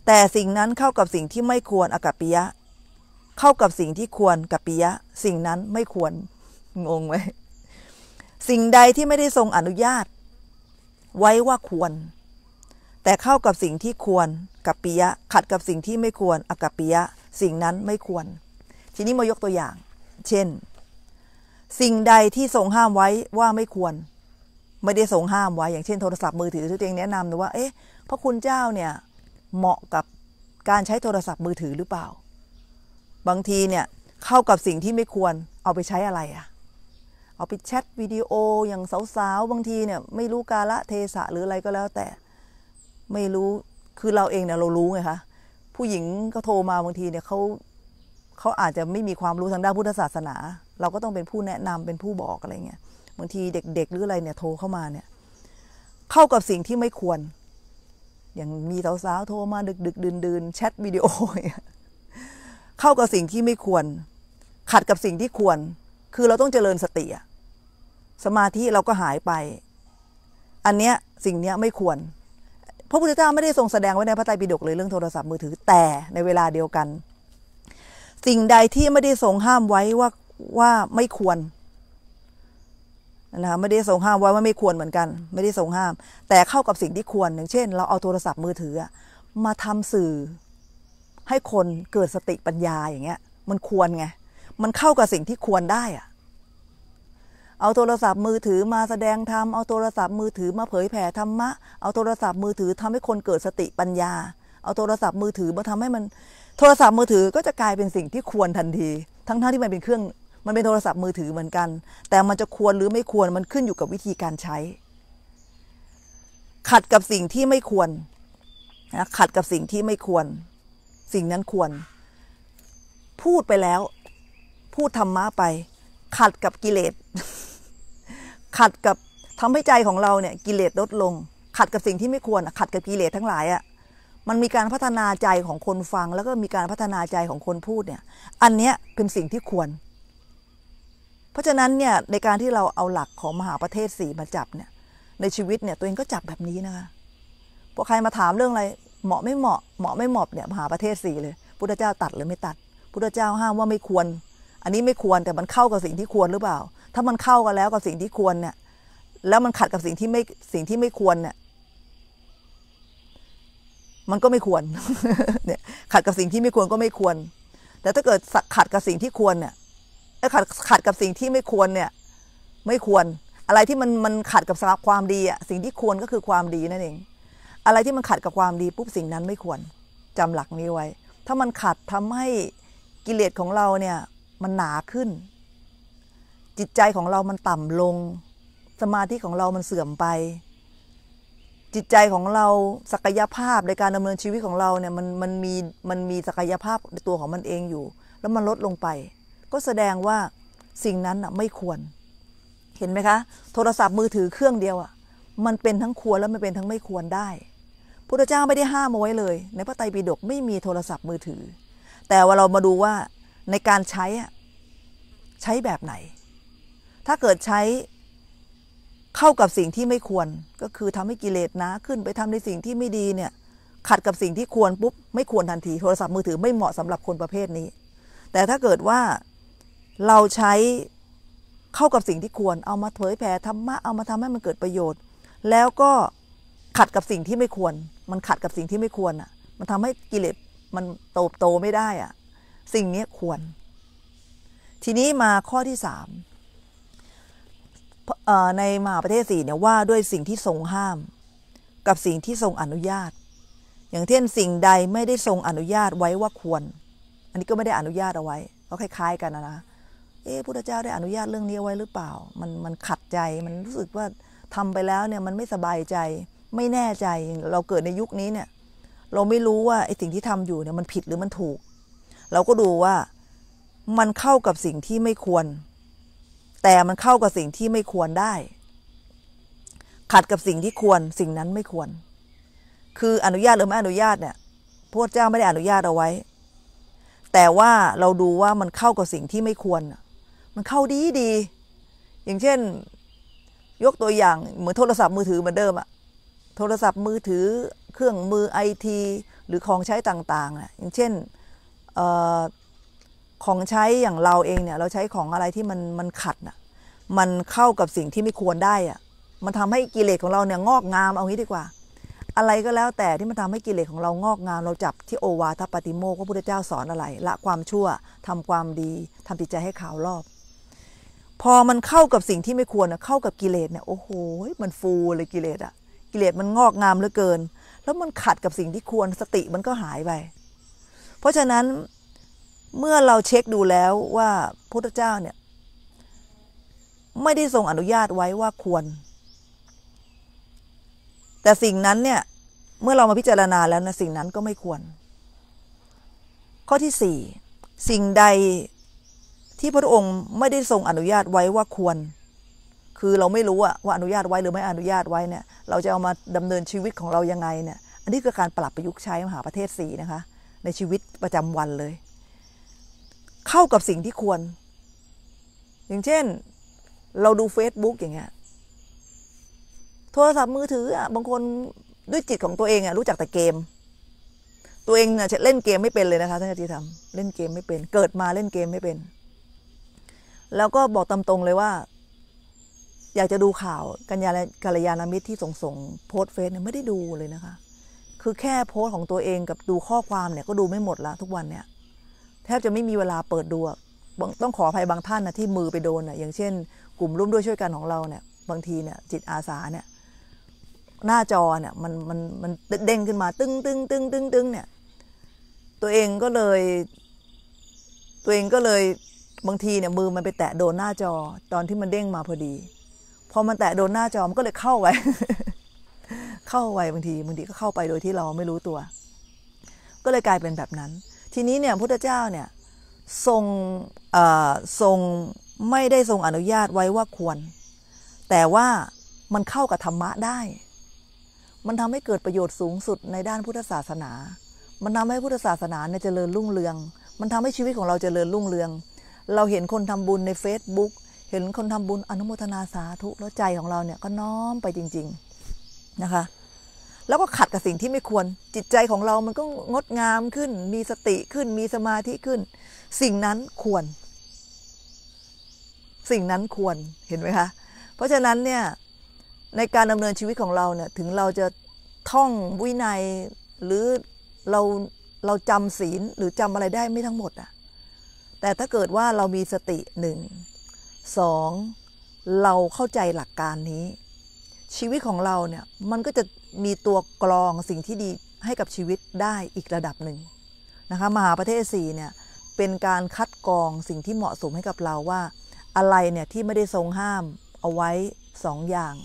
แต่สิ่งนั้นเข้ากับสิ่งที่ไม่ควรอากัปปิยะ เข้ากับสิ่งที่ควรกัปปิยะ สิ่งนั้นไม่ควร งงไหมสิ่งใดที่ไม่ได้ทรงอนุญาต ไว้ว่าควร แต่เข้ากับสิ่งที่ควรกัปปิยะ ขัดกับสิ่งที่ไม่ควรอกัปปิยะ สิ่งนั้นไม่ควร ทีนี้มายกตัวอย่าง เช่น สิ่งใดที่ทรงห้ามไว้ว่าไม่ควร ไม่ได้ทรงห้ามไว้อย่างเช่นโทรศัพท์มือถือที่ตัวเองแนะนำหรือว่า เอ๊ะพระคุณเจ้าเนี่ยเหมาะกับการใช้โทรศัพท์มือถือหรือเปล่า บางทีเนี่ยเข้ากับสิ่งที่ไม่ควรเอาไปใช้อะไรอะเอาไปแชทวิดีโออย่างสาวๆบางทีเนี่ยไม่รู้กาละเทศะหรืออะไรก็แล้ว แต่ไม่รู้คือเราเองเนี่ยเรารู้ไงคะผู้หญิงก็โทรมาบางทีเนี่ยเขาเขาอาจจะไม่มีความรู้ทางด้านพุทธศาสนา เราก็ต้องเป็นผู้แนะนำเป็นผู้บอกอะไรเงี้ยบางทีเด็กๆหรืออะไรเนี่ยโทรเข้ามาเนี่ย เข้ากับสิ่งที่ไม่ควรอย่างมีสาวๆโทรมาดึก ๆดื่นๆแชทวิดีโอเข้ากับสิ่งที่ไม่ควร ขัดกับสิ่งที่ควร คือเราต้องเจริญสติสมาธิเราก็หายไป อันเนี้ยสิ่งเนี้ยไม่ควร พระพุทธเจ้าไม่ได้ทรงแสดงไว้ในพระไตรปิฎกเลยเรื่องโทรศัพท์มือถือแต่ในเวลาเดียวกัน สิ่งใดที่ไม่ได้ทรงห้ามไว้ว่าว่าไม่ควรนะคะไม่ได้ส่งห้ามว่าไม่ควรเหมือนกัน ไม่ได้ส่งห้าม แต่เข้ากับสิ่งที่ควรอย่างเช่น เราเอาโทรศัพท์มือถือมาทำสื่อให้คนเกิดสติปัญญาอย่างเงี้ย มันควรไงมันเข้ากับสิ่งที่ควรได้อะเอาโทรศัพท์มือถือมาแสดงธรรมเอาโทรศัพท์มือถือมาเผยแผ่ธรรมะเอาโทรศัพท์มือถือทำให้คนเกิดสติปัญญา เอาโทรศัพท์มือถือมาทำให้มันโทรศัพท์มือถือก็จะกลายเป็นสิ่งที่ควรทันที ทั้งๆที่มันเป็นเครื่องมันเป็นโทรศัพท์มือถือเหมือนกัน แต่มันจะควรหรือไม่ควร มันขึ้นอยู่กับวิธีการใช้ ขัดกับสิ่งที่ไม่ควรนะขัดกับสิ่งที่ไม่ควร สิ่งนั้นควร พูดไปแล้ว พูดธรรมะไป ขัดกับกิเลส ขัดกับทำให้ใจของเราเนี่ย กิเลสลดลง ขัดกับสิ่งที่ไม่ควรขัดกับกิเลสทั้งหลายอะ่ะ มันมีการพัฒนาใจของคนฟัง แล้วก็มีการพัฒนาใจของคนพูดเนี่ย อันเนี้ยเป็นสิ่งที่ควรเพราะฉะนั้นเนี่ยในการที่เราเอาหลักของมหาประเทศสี่มาจับเนี่ยในชีวิตเนี่ย ตัวเองก็จับแบบนี้นะคะพอใครมาถามเรื่องอะไรเหมาะไม่เหมาะเหมาะไม่เหมาะเนี่ยมหาประเทศสี่เลยพุทธเจ้าตัดหรือไม่ตัด พุทธเจ้าห้ามว่าไม่ควร อันนี้ไม่ควรแต่มันเข้ากับสิ่งที่ควรหรือเปล่า ถ้ามันเข้ากันแล้วกับสิ่งที่ควรเนี่ย แล้วมันขัดกับสิ่งที่ไม่สิ่งที่ไม่ควรเนี่ยมันก็ไม่ควรเนี่ย ขัดกับสิ่งที่ไม่ควรก็ไม่ควร แต่ถ้าเกิดขัดกับสิ่งที่ควรเนี่ยขัดขัดกับสิ่งที่ไม่ควรเนี่ย ไม่ควร อะไรที่มันมันขัดกับสภาพความดีอะสิ่งที่ควรก็คือความดีนั่นเอง อะไรที่มันขัดกับความดีปุ๊บสิ่งนั้นไม่ควรจำหลักนี้ไว้ ถ้ามันขัดทำให้กิเลสของเราเนี่ยมันหนาขึ้น จิตใจของเรามันต่ำลง สมาธิของเรามันเสื่อมไป จิตใจของเราศักยภาพในการดำเนินชีวิตของเราเนี่ยมันมันมีมันมีศักยภาพในตัวของมันเองอยู่ แล้วมันลดลงไปก็แสดงว่าสิ่งนั้นไม่ควร เห็นไหมคะ โทรศัพท์มือถือเครื่องเดียวอ่ะมันเป็นทั้งควรแล้วมันเป็นทั้งไม่ควรได้พุทธเจ้าไม่ได้ห้ามเอาไว้เลย ในพระไตรปิฎกไม่มีโทรศัพท์มือถือ แต่ว่าเรามาดูว่าในการใช้อ่ะใช้แบบไหน ถ้าเกิดใช้เข้ากับสิ่งที่ไม่ควร ก็คือทำให้กิเลสนะ ขึ้นไปทำในสิ่งที่ไม่ดีเนี่ย ขัดกับสิ่งที่ควรปุ๊บไม่ควรทันทีโทรศัพท์มือถือไม่เหมาะสำหรับคนประเภทนี้ แต่ถ้าเกิดว่าเราใช้เข้ากับสิ่งที่ควรเอามาเผยแผ่ธรรมะเอามาทำให้มันเกิดประโยชน์ แล้วก็ขัดกับสิ่งที่ไม่ควร มันขัดกับสิ่งที่ไม่ควรอ่ะ มันทำให้กิเลสมันโตโตไม่ได้อ่ะ สิ่งนี้ควร ทีนี้มาข้อที่สามในมหาประเทศสี่เนี่ยว่าด้วยสิ่งที่ทรงห้าม กับสิ่งที่ทรงอนุญาต อย่างเช่นสิ่งใดไม่ได้ทรงอนุญาตไว้ว่าควร อันนี้ก็ไม่ได้อนุญาตเอาไว้ก็คล้ายๆกันนะนะเอ๊ะพุทธเจ้าได้อนุญาตเรื่องนี้ไว้หรือเปล่ามันมันขัดใจ มันรู้สึกว่าทำไปแล้วเนี่ย มันไม่สบายใจ ไม่แน่ใจ เราเกิดในยุคนี้เนี่ย เราไม่รู้ว่าไอ้สิ่งที่ทำอยู่เนี่ยมันผิดหรือมันถูก เราก็ดูว่ามันเข้ากับสิ่งที่ไม่ควร แต่มันเข้ากับสิ่งที่ไม่ควรได้ ขัดกับสิ่งที่ควรสิ่งนั้นไม่ควร คืออนุญาตหรือไม่อนุญาตเนี่ยพระเจ้าไม่ได้อนุญาตเอาไว้ แต่ว่าเราดูว่ามันเข้ากับสิ่งที่ไม่ควรมันเข้าดีดี อย่างเช่นยกตัวอย่างเหมือนโทรศัพท์มือถือเหมือนเดิมอะโทรศัพท์มือถือเครื่องมือไอทีหรือของใช้ต่างๆนะอย่างเช่นของใช้อย่างเราเองเนี่ยเราใช้ของอะไรที่มันมันขัดนะมันเข้ากับสิ่งที่ไม่ควรได้อะมันทำให้กิเลสของเราเนี่ยงอกงามเอางี้ดีกว่า อะไรก็แล้วแต่ที่มันทำให้กิเลสของเรางอกงามเราจับที่โอวาทปฏิโมกพระพุทธเจ้าสอนอะไรละความชั่วทำความดีทำจิตใจให้ขาวรอบพอมันเข้ากับสิ่งที่ไม่ควรนะเข้ากับกิเลสเนี่ย โอ้โหมันฟูเลยกิเลสอะกิเลสมันงอกงามเหลือเกิน แล้วมันขัดกับสิ่งที่ควรสติมันก็หายไป เพราะฉะนั้นเมื่อเราเช็คดูแล้วว่าพุทธเจ้าเนี่ย ไม่ได้ทรงอนุญาตไว้ว่าควร แต่สิ่งนั้นเนี่ยเมื่อเรามาพิจารณาแล้วนะสิ่งนั้นก็ไม่ควร ข้อที่สี่สิ่งใดที่พระองค์ไม่ได้ทรงอนุญาตไว้ว่าควร คือเราไม่รู้อะว่าอนุญาตไว้หรือไม่อนุญาตไว้เนี่ย เราจะเอามาดำเนินชีวิตของเรายังไงเนี่ย อันนี้คือการปรับประยุกต์ใช้มหาประเทศสีนะคะ ในชีวิตประจำวันเลย เข้ากับสิ่งที่ควร อย่างเช่นเราดู Facebook อย่างเงี้ย โทรศัพท์มือถืออ่ะ บางคนด้วยจิตของตัวเองอ่ะรู้จักแต่เกม ตัวเองเนี่ยเล่นเกมไม่เป็นเลยนะคะท่านอาจารย์ทำเล่นเกมไม่เป็น เกิดมาเล่นเกมไม่เป็นแล้วก็บอกตามตรงเลยว่า อยากจะดูข่าวกัญญากัลยาณมิตรที่ส่งส่งโพสเฟซเนี่ยไม่ได้ดูเลยนะคะ คือแค่โพสของตัวเองกับดูข้อความเนี่ย ก็ดูไม่หมดละทุกวันเนี่ย แทบจะไม่มีเวลาเปิดดูต้องขออภัยบางท่านนะที่มือไปโดนนะอย่างเช่นกลุ่มร่วมด้วยช่วยกันของเราเนี่ย บางทีเนี่ยจิตอาสาเนี่ย หน้าจอเนี่ย มันมันมันเด้งขึ้นมา ตึ้งตึ้งตึ้งตึ้งตึ้งเนี่ยตัวเองก็เลย ตัวเองก็เลยบางทีเนี่ยมือมันไปแตะโดนหน้าจอตอนที่มันเด้งมาพอดี พอมันแตะโดนหน้าจอมันก็เลยเข้าไว้ เข้าไว้บางทีบางทีก็เข้าไปโดยที่เราไม่รู้ตัว ก็เลยกลายเป็นแบบนั้น ทีนี้เนี่ยพุทธเจ้าเนี่ย ทรงทรงไม่ได้ทรงอนุญาตไว้ว่าควร แต่ว่ามันเข้ากับธรรมะได้ มันทำให้เกิดประโยชน์สูงสุดในด้านพุทธศาสนา มันทำให้พุทธศาสนาเนี่ยเจริญรุ่งเรือง มันทำให้ชีวิตของเราเจริญรุ่งเรืองเราเห็นคนทำบุญใน Facebook เห็นคนทำบุญอนุโมทนาสาธุแล้วใจของเราเนี่ยก็น้อมไปจริง ๆนะคะ แล้วก็ขัดกับสิ่งที่ไม่ควร จิตใจของเรามันก็งดงามขึ้น มีสติขึ้นมีสมาธิขึ้น สิ่งนั้นควร สิ่งนั้นควรเห็นไหมคะ เพราะฉะนั้นเนี่ยในการดำเนินชีวิตของเราเนี่ย ถึงเราจะท่องวินัยหรือเราเราจำศีลหรือจำอะไรได้ไม่ทั้งหมดอะ่ะแต่ถ้าเกิดว่าเรามีสติหนึ่งสองเราเข้าใจหลักการนี้ ชีวิตของเราเนี่ยมันก็จะมีตัวกรองสิ่งที่ดีให้กับชีวิตได้อีกระดับหนึ่งนะคะมหาประเทศสี่เนี่ยเป็นการคัดกรองสิ่งที่เหมาะสมให้กับเราว่า อะไรเนี่ยที่ไม่ได้ทรงห้ามเอาไว้สองอย่าง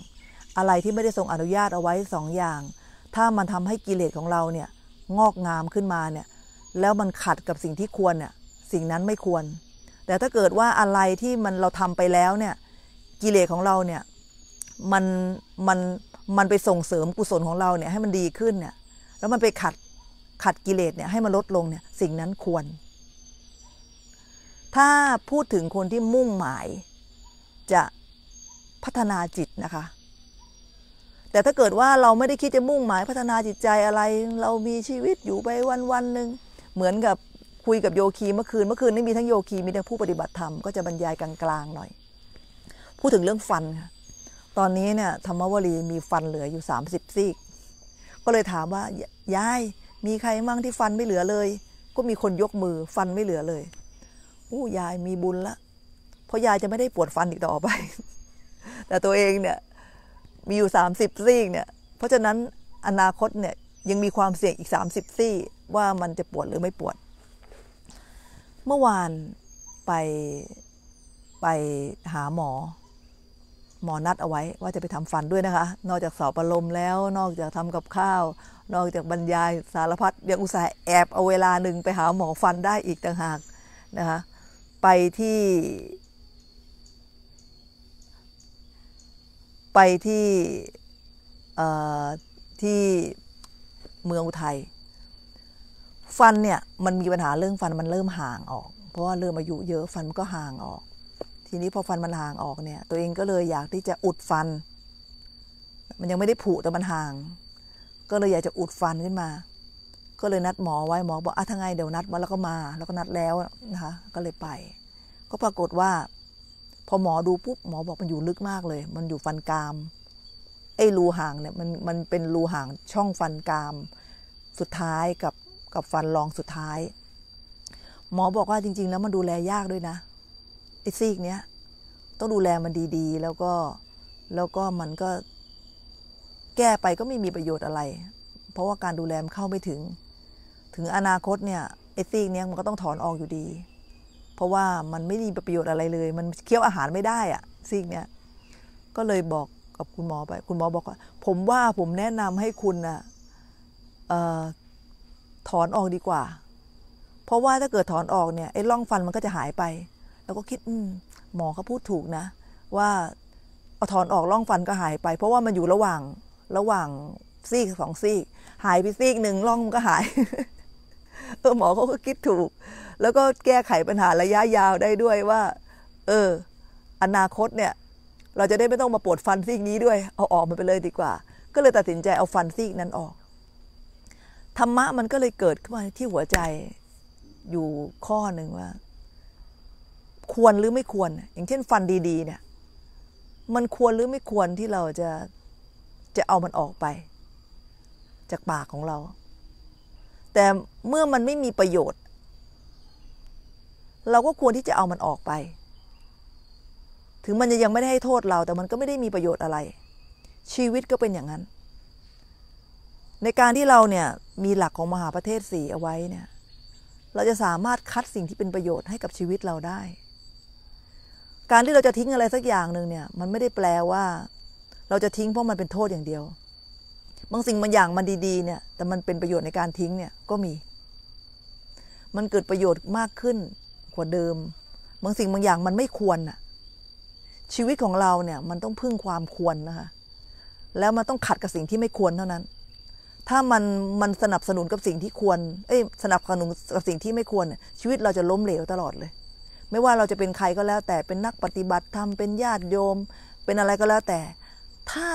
อะไรที่ไม่ได้ทรงอนุญาตเอาไว้สองอย่าง ถ้ามันทำให้กิเลสของเราเนี่ยงอกงามขึ้นมาเนี่ยแล้วมันขัดกับสิ่งที่ควรเนี่ยสิ่งนั้นไม่ควร แต่ถ้าเกิดว่าอะไรที่มันเราทำไปแล้วเนี่ย กิเลสขของเราเนี่ยมันมันมันไปส่งเสริมกุศลของเราเนี่ยให้มันดีขึ้นเนี่ย แล้วมันไปขัดขัดกิเลสเนี่ยให้ มันลดลงเนี่ยสิ่งนั้นควร ถ้าพูดถึงคนที่มุ่งหมายจะพัฒนาจิตนะคะ แต่ถ้าเกิดว่าเราไม่ได้คิดจะมุ่งหมายพัฒนาจิตใจอะไร เรามีชีวิตอยู่ไปวันวันหนึ่งเหมือนกับคุยกับโยคีเมื่อคืน เมื่อคืนนี่มีทั้งโยคีมีทั้งผู้ปฏิบัติธรรมก็จะบรรยายกลางๆหน่อย พูดถึงเรื่องฟันค่ะ ตอนนี้เนี่ยธรรมวลีมีฟันเหลืออยู่30ซี่ ก็เลยถามว่ายาย มีใครมั่งที่ฟันไม่เหลือเลย ก็มีคนยกมือฟันไม่เหลือเลยอู้ยายมีบุญละ เพราะยายจะไม่ได้ปวดฟันอีกต่อไป แต่ตัวเองเนี่ยมีอยู่30ซี่เนี่ย เพราะฉะนั้นอนาคตเนี่ยยังมีความเสี่ยงอีก30ซี่ว่ามันจะปวดหรือไม่ปวดเมื่อวานไปไปหาหมอหมอนัดเอาไว้ว่าจะไปทำฟันด้วยนะคะ นอกจากสอบประลมแล้วนอกจากทำกับข้าว นอกจากบรรยายสารพัดยังอุตส่าห์แอบ เอาเวลาหนึ่งไปหาหมอฟันได้อีกต่างหากนะคะไปที่ไปที่ที่เมืองอุทัยฟันเนี่ยมันมีปัญหาเรื่องฟันมันเริ่มห่างออกเพราะว่าเริ่มอายุเยอะฟันก็ห่างออก ทีนี้พอฟันมันห่างออกเนี่ยตัวเองก็เลยอยากที่จะอุดฟัน มันยังไม่ได้ผุแต่มันห่าง ก็เลยอยากจะอุดฟันขึ้นมา ก็เลยนัดหมอไว้หมอบอกอ่ะทั้งไงเดี๋ยวนัดมาแล้วก็มา แล้วก็นัดแล้วนะคะ ก็เลยไป ก็ปรากฏว่า พอหมอดูปุ๊บหมอบอกมันอยู่ลึกมากเลย มันอยู่ฟันกราม ไอ้รูห่างเนี่ยมันมันเป็นรูห่างช่องฟันกรามสุดท้ายกับกับฟันรองสุดท้าย หมอบอกว่าจริง ๆ แล้วมันดูแลยากด้วยนะไอ้ซีกเนี้ย ต้องดูแลมันดีๆ แล้วก็แล้วก็มันก็แก้ไปก็ไม่มีประโยชน์อะไร เพราะว่าการดูแลมันเข้าไม่ถึง ถึงอนาคต เนี่ยไอ้ซีกเนี้ยมันก็ต้องถอนออกอยู่ดี เพราะว่ามันไม่มีประโยชน์อะไรเลย มันเคี้ยวอาหารไม่ได้อะซีกเนี้ยก็เลยบอกกับคุณหมอไป คุณหมอบอกว่าผมว่าผมแนะนำให้คุณอ่ะถอนออกดีกว่า เพราะว่าถ้าเกิดถอนออกเนี่ยไอ้ร่องฟันมันก็จะหายไป แล้วก็คิด อืม หมอเขาพูดถูกนะ ว่าเอาถอนออกร่องฟันก็หายไป เพราะว่ามันอยู่ระหว่างระหว่างซีกสองซีกหายไปซีกหนึ่งร่องมันก็หายเออหมอเขาก็คิดถูก แล้วก็แก้ไขปัญหาระยะยาวได้ด้วยว่า เออ อนาคตเนี่ย เราจะได้ไม่ต้องมาปวดฟันซีกนี้ด้วย เอาออกมันไปเลยดีกว่า ก็เลยตัดสินใจเอาฟันซีกนั้นออกธรรมะมันก็เลยเกิดขึ้นมาที่หัวใจอยู่ข้อหนึ่งว่า ควรหรือไม่ควร อย่างเช่นฟันดีๆเนี่ย มันควรหรือไม่ควรที่เราจะจะเอามันออกไป จากปากของเรา แต่เมื่อมันไม่มีประโยชน์ เราก็ควรที่จะเอามันออกไป ถึงมันจะยังไม่ได้ให้โทษเรา แต่มันก็ไม่ได้มีประโยชน์อะไร ชีวิตก็เป็นอย่างนั้น ในการที่เราเนี่ยมีหลักของมหาประเทศสี่เอาไว้เนี่ย เราจะสามารถคัดสิ่งที่เป็นประโยชน์ให้กับชีวิตเราได้ การที่เราจะทิ้งอะไรสักอย่างหนึ่งเนี่ย มันไม่ได้แปลว่า เราจะทิ้งเพราะมันเป็นโทษอย่างเดียว บางสิ่งบางอย่างมันดีๆเนี่ย แต่มันเป็นประโยชน์ในการทิ้งเนี่ย ก็มี มันเกิดประโยชน์มากขึ้นกว่าเดิมบางสิ่งบางอย่างมันไม่ควรอะชีวิตของเราเนี่ย มันต้องพึ่งความควรนะคะแล้วมันต้องขัดกับสิ่งที่ไม่ควรเท่านั้นถ้ามันมันสนับสนุนกับสิ่งที่ควร เอ้ยสนับสนุนกับสิ่งที่ไม่ควร ชีวิตเราจะล้มเหลวตลอดเลย ไม่ว่าเราจะเป็นใครก็แล้ว แต่เป็นนักปฏิบัติธรรมเป็นญาติโยม เป็นอะไรก็แล้วแต่ ถ้า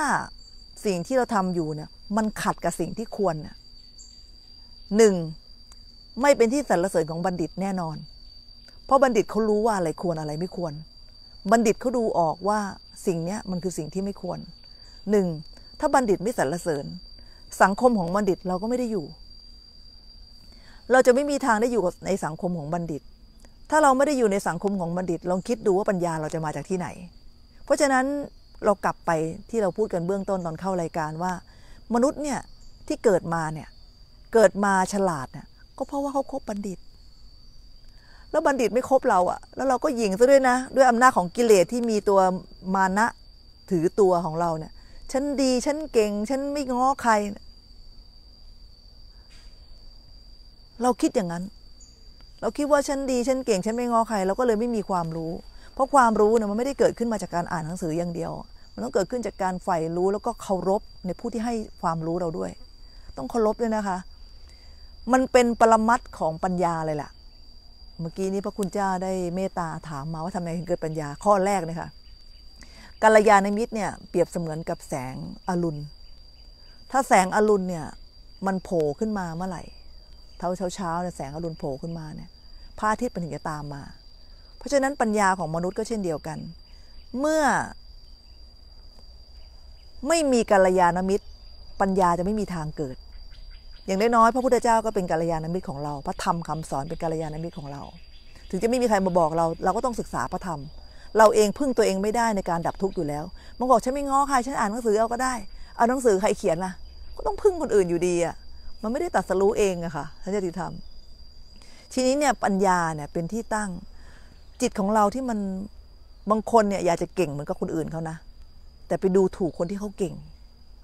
สิ่งที่เราทำอยู่เนี่ย มันขัดกับสิ่งที่ควรหนึ่งไม่เป็นที่สรรเสริญของบัณฑิตแน่นอน เพราะบัณฑิตเขารู้ว่าอะไรควรอะไรไม่ควร บัณฑิตเขาดูออกว่าสิ่งเนี้ยมันคือสิ่งที่ไม่ควรหนึ่งถ้าบัณฑิตไม่สรรเสริญสังคมของบัณฑิตเราก็ไม่ได้อยู่ เราจะไม่มีทางได้อยู่ในสังคมของบัณฑิต ถ้าเราไม่ได้อยู่ในสังคมของบัณฑิต ลองคิดดูว่าปัญญาเราจะมาจากที่ไหน เพราะฉะนั้นเรากลับไปที่เราพูดกันเบื้องต้นตอนเข้ารายการว่า มนุษย์เนี่ยที่เกิดมาเนี่ย เกิดมาฉลาดเนี่ยก็เพราะว่าเขาคบบัณฑิตแล้วบัณฑิตไม่คบเราอะแล้วเราก็หยิงซะด้วยนะ ด้วยอำนาจของกิเลสที่มีตัวมานะถือตัวของเราเนี่ยฉันดี ฉันเก่ง ฉันไม่ง้อใคร เราคิดอย่างนั้น เราคิดว่าฉันดีฉันเก่ง ฉันไม่ง้อใครเราก็เลยไม่มีความรู้ เพราะความรู้เนี่ยมันไม่ได้เกิดขึ้นมาจากการอ่านหนังสืออย่างเดียว มันต้องเกิดขึ้นจากการใฝ่รู้แล้วก็เคารพในผู้ที่ให้ความรู้เราด้วย ต้องเคารพด้วยนะคะ มันเป็นปรมัตของปัญญาเลยแหละเมื่อกี้นี้พระคุณเจ้าได้เมตตาถามมาว่าทำไมถึงเกิดปัญญาข้อแรกเนี่ยค่ะกัลยาณมิตรเนี่ยเปรียบเสมือนกับแสงอรุณ ถ้าแสงอรุณเนี่ยมันโผล่ขึ้นมาเมื่อไหร่เท่าเช้าๆเนี่ยแสงอรุณโผล่ขึ้นมาเนี่ย พระอาทิตย์มันถึงจะตามมา เพราะฉะนั้นปัญญาของมนุษย์ก็เช่นเดียวกัน เมื่อ ไม่มีกัลยาณมิตร ปัญญาจะไม่มีทางเกิด อย่างน้อยๆ พระพุทธเจ้าก็เป็นกัลยาณมิตรของเรา พระธรรมคำสอนเป็นกัลยาณมิตรของเรา ถึงจะไม่มีใครมาบอกเราเราก็ต้องศึกษาพระธรรมเราเองพึ่งตัวเองไม่ได้ ในการดับทุกข์อยู่แล้ว มันบอก ฉันไม่ง้อใครฉันอ่านหนังสือเอา ก็ ได้ เอาหนังสือ ใคร เขียนล่ะ ก็ต้องพึ่งคนอื่นอยู่ดีอ่ะ มันไม่ได้ตัดสรู้เองอะค่ะท่านจะติธรรม ทีนี้เนี่ยปัญญาเนี่ย เป็นที่ตั้ง จิตของเราที่มัน บางคนเนี่ย อยากจะเก่งเหมือนกับคนอื่นเขานะ แต่ไปดูถูกคนที่เขาเก่ง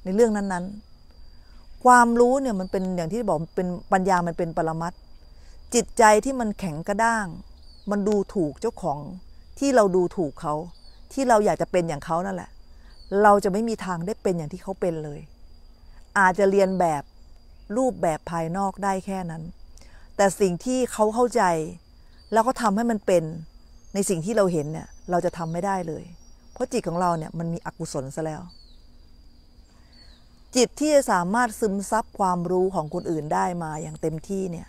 ในเรื่องนั้นๆ ความรู้เนี่ยมันเป็นอย่างที่บอกเป็นปัญญา มันเป็นปรมัตจิตใจที่มันแข็งกระด้าง มันดูถูกเจ้าของที่เราดูถูกเขาที่เราอยากจะเป็นอย่างเขานั่นแหละ เราจะไม่มีทางได้เป็นอย่างที่เขาเป็นเลย อาจจะเรียนแบบรูปแบบภายนอกได้แค่นั้น แต่สิ่งที่เขาเข้าใจแล้วก็ทำให้มันเป็นในสิ่งที่เราเห็นเนี่ย เราจะทำไม่ได้เลย เพราะจิตของเราเนี่ยมันมีอกุศลซะแล้ว จิตที่จะสามารถซึมซับความรู้ของคนอื่นได้มาอย่างเต็มที่เนี่ย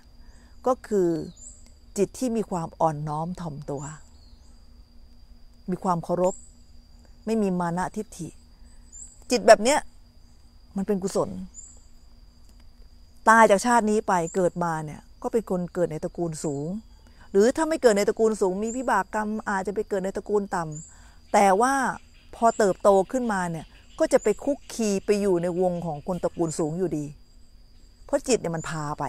ก็คือจิตที่มีความอ่อนน้อมถ่อมตัวมีความเคารพ ไม่มีมานะทิฏฐิ จิตแบบเนี้ยมันเป็นกุศล ตายจากชาตินี้ไปเกิดมาเนี่ยก็เป็นคนเกิดในตระกูลสูง หรือถ้าไม่เกิดในตระกูลสูง มีพิบากกรรมอาจจะไปเกิดในตระกูลต่ำ แต่ว่าพอเติบโตขึ้นมาเนี่ยก็จะไปคุกคีไปอยู่ในวงของคนตระกูลสูงอยู่ดี เพราะจิตเนี่ยมันพาไป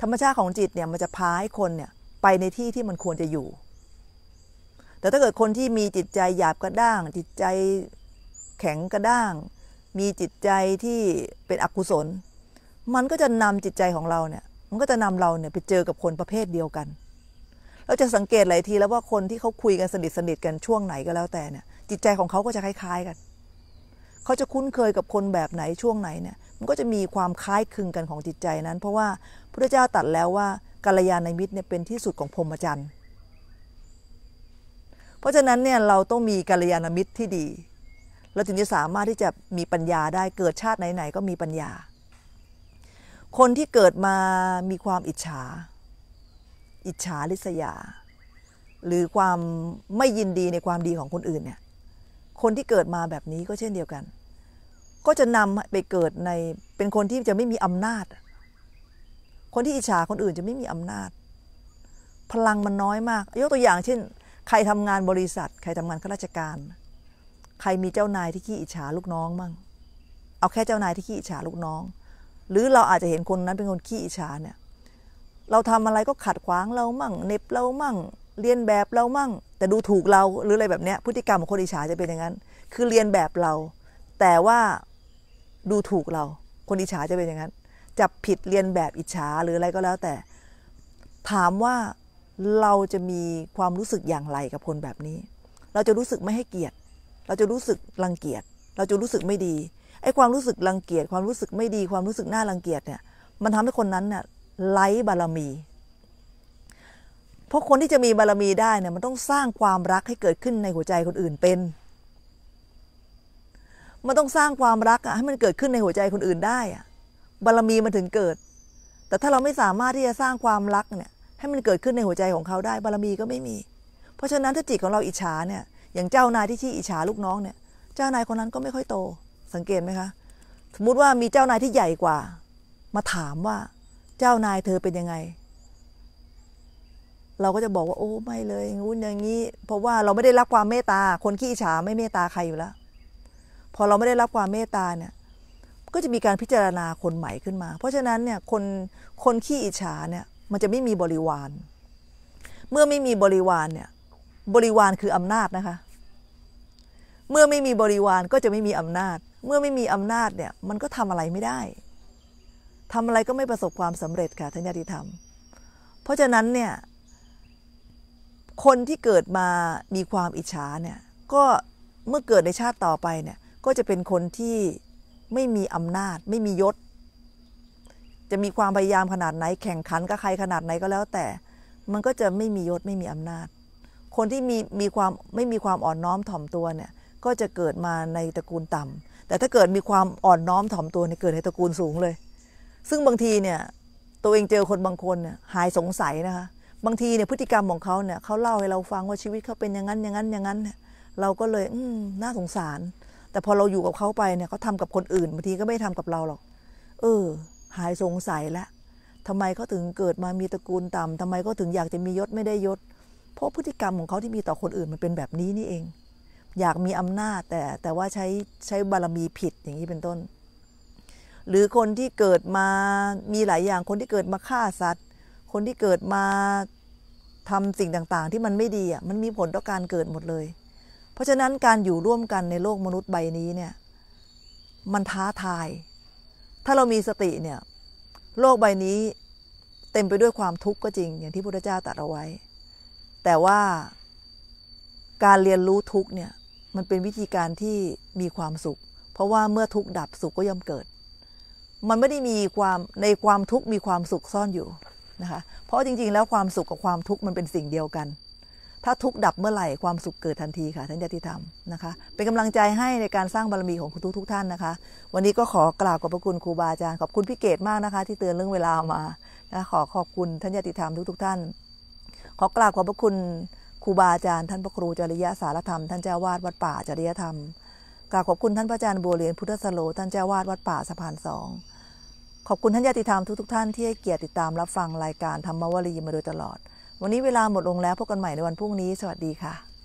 ธรรมชาติของจิตเนี่ยมันจะพาให้คนเนี่ยไปในที่ที่มันควรจะอยู่แต่ถ้าเกิดคนที่มีจิตใจหยาบกระด้าง จิตใจแข็งกระด้าง มีจิตใจที่เป็นอกุศล มันก็จะนำจิตใจของเราเนี่ย มันก็จะนำเราเนี่ยไปเจอกับคนประเภทเดียวกัน เราจะสังเกตหลายทีแล้วว่าคนที่เขาคุยกันสนิทสนิทกันช่วงไหนก็แล้วแต่เนี่ยจิตใจของเขาก็จะคล้ายๆกันเขาจะคุ้นเคยกับคนแบบไหนช่วงไหนเนี่ย มันก็จะมีความคล้ายคลึงกันของจิตใจนั้น เพราะว่าพระเจ้าตัดแล้วว่ากัลยาณมิตรเนี่ยเป็นที่สุดของพรหมจรรย์ราะฉะนั้นเนี่ยเราต้องมีกัลยาณมิตรที่ดีเราถึงจะสามารถที่จะมีปัญญาได้เกิดชาติไหนๆก็มีปัญญา คนที่เกิดมามีความอิจฉา อิจฉาริษยา หรือความไม่ยินดีในความดีของคนอื่นเนี่ยคนที่เกิดมาแบบนี้ก็เช่นเดียวกัน ก็จะนำไปเกิดในเป็นคนที่จะไม่มีอำนาจ คนที่อิจฉาคนอื่นจะไม่มีอำนาจ พลังมันน้อยมาก ยกตัวอย่างเช่นใครทำงานบริษัทใครทำงานข้าราชการ ใครมีเจ้านายที่ขี้อิจฉาลูกน้องมั่ง เอาแค่เจ้านายที่ขี้อิจฉาลูกน้อง หรือเราอาจจะเห็นคนนั้นเป็นคนขี้อิจฉาเนี่ยเราทำอะไรก็ขัดขวางเรามั่ง เน็บเรามั่งเรียนแบบเรามั่ง แต่ดูถูกเราหรืออะไรแบบเนี้ยพฤติกรรมของคนอิจฉาจะเป็นอย่างนั้น คือเรียนแบบเรา แต่ว่าดูถูกเรา คนอิจฉาจะเป็นอย่างนั้น จับผิดเรียนแบบอิจฉาหรืออะไรก็แล้ว แต่ถามว่าเราจะมีความรู้สึกอย่างไรกับคนแบบนี้ เราจะรู้สึกไม่ให้เกียรติ เราจะรู้สึกรังเกียจ เราจะรู้สึกไม่ดี ไอ้ความรู้สึกรังเกียจ ความรู้สึกไม่ดี ความรู้สึก น่ารังเกียจเนี่ย มันทำให้คนนั้นเนี่ยไร้บารมี เพราะคนที่จะมีบารมีได้เนี่ย มันต้องสร้างความรักให้เกิดขึ้นในหัวใจคนอื่นเป็น มันต้องสร้างความรักอะให้มันเกิดขึ้นในหัวใจคนอื่นได้อะบารมีมันถึงเกิด แต่ถ้าเราไม่สามารถที่จะสร้างความรักเนี่ยให้มันเกิดขึ้นในหัวใจของเขาได้บารมีก็ไม่มี เพราะฉะนั้นถ้าจิตของเราอิจฉาเนี่ย อย่างเจ้านายที่ชี้อิจฉาลูกน้องเนี่ย เจ้านายคนนั้นก็ไม่ค่อยโต สังเกตไหมคะสมมติว่ามีเจ้านายที่ใหญ่กว่า มาถามว่าเจ้านายเธอเป็นยังไง เราก็จะบอกว่าโอ้ไม่เลยงู้นอย่างนี้ เพราะว่าเราไม่ได้รับความเมตตาคนขี้อิจฉาไม่เมตตาใครอยู่แล้วพอเราไม่ได้รับความเมตตาเนี่ย ก็จะมีการพิจารณาคนใหม่ขึ้นมา เพราะฉะนั้นเนี่ย คนคนขี้อิจฉาเนี่ยมันจะไม่มีบริวาร เมื่อไม่มีบริวารเนี่ยบริวารคืออำนาจนะคะ เมื่อไม่มีบริวารก็จะไม่มีอำนาจ เมื่อไม่มีอำนาจเนี่ยมันก็ทำอะไรไม่ได้ ทำอะไรก็ไม่ประสบความสำเร็จค่ะท่านญาติธรรม เพราะฉะนั้นเนี่ย คนที่เกิดมามีความอิจฉาเนี่ยก็เมื่อเกิดในชาติต่อไปเนี่ยก็จะเป็นคนที่ไม่มีอำนาจไม่มียศจะมีความพยายามขนาดไหนแข่งขันกับใครขนาดไหนก็แล้วแต่ มันก็จะไม่มียศไม่มีอำนาจ คนที่มีมีความไม่มีความอ่อนน้อมถ่อมตัวเนี่ย ก็จะเกิดมาในตระกูลต่ำ แต่ถ้าเกิดมีความอ่อนน้อมถ่อมตัวเนี่ยเกิดในตระกูลสูงเลย ซึ่งบางทีเนี่ย ตัวเองเจอคนบางคนเนี่ยหายสงสัยนะคะ บางทีเนี่ยพฤติกรรมของเขาเนี่ยเขาเล่าให้เราฟังว่าชีวิตเขาเป็นอย่างนั้นอย่างนั้นอย่างนั้นเราก็เลย อืมน่าสงสาร แต่พอเราอยู่กับเขาไปเนี่ยเขาทากับคนอื่นบางทีก็ไม่ทำกับเราหรอก เออหายสงสัยแล้วทำไมเขาถึงเกิดมามีตระกูลต่ำทำไมเขาถึงอยากจะมียศไม่ได้ยศ เพราะพฤติกรรมของเขาที่มีต่อคนอื่นมันเป็นแบบนี้นี่เอง อยากมีอำนาจแต่แต่ว่าใช้ใช้บารมีผิดอย่างนี้เป็นต้น หรือคนที่เกิดมา มีหลายอย่าง คนที่เกิดมาฆ่าสัตว์ คนที่เกิดมาทำสิ่งต่างๆ ที่มันไม่ดีอ่ะมันมีผลต่อการเกิดหมดเลย เพราะฉะนั้นการอยู่ร่วมกันในโลกมนุษย์ใบนี้เนี่ย มันท้าทายถ้าเรามีสติเนี่ย โลกใบนี้เต็มไปด้วยความทุกข์ก็จริง อย่างที่พุทธเจ้าตรัสเอาไว้ แต่ว่าการเรียนรู้ทุกข์เนี่ยมันเป็นวิธีการที่มีความสุข เพราะว่าเมื่อทุกข์ดับสุขก็ย่อมเกิด มันไม่ได้มีความในความทุกข์มีความสุขซ่อนอยู่นะคะเพราะจริงๆ แล้วความสุขกับความทุกข์มันเป็นสิ่งเดียวกันถ้าทุกดับเมื่อไหร่ ความสุขเกิดทันทีค่ะท่านญาติธรรมนะคะ เป็นกำลังใจให้ในการสร้างบารมีของคุณทุกทุกท่านนะคะ วันนี้ก็ขอกราบขอบพระคุณครูบาอาจารย์ขอบคุณพี่เกตมากนะคะ ที่เตือนเรื่องเวลามานะขอขอบคุณท่านญาติธรรมทุกทุกท่าน ขอกราบขอบพระคุณครูบาอาจารย์ท่านพระครูจริยสารธรรม ท่านเจ้าวาดวัดป่าจริยธรรมกราบขอบคุณท่านพระอาจารย์บัวเรียนพุทธสโลท่านเจ้าวาดวัดป่าสะพานสองขอบคุณท่านญาติธรรมทุกทุกท่าน ที่ให้เกียรติติดตามรับฟังรายการธรรมวรีมาโดยตลอดวันนี้เวลาหมดลงแล้วพบกันใหม่ในวันพรุ่งนี้สวัสดีค่ะ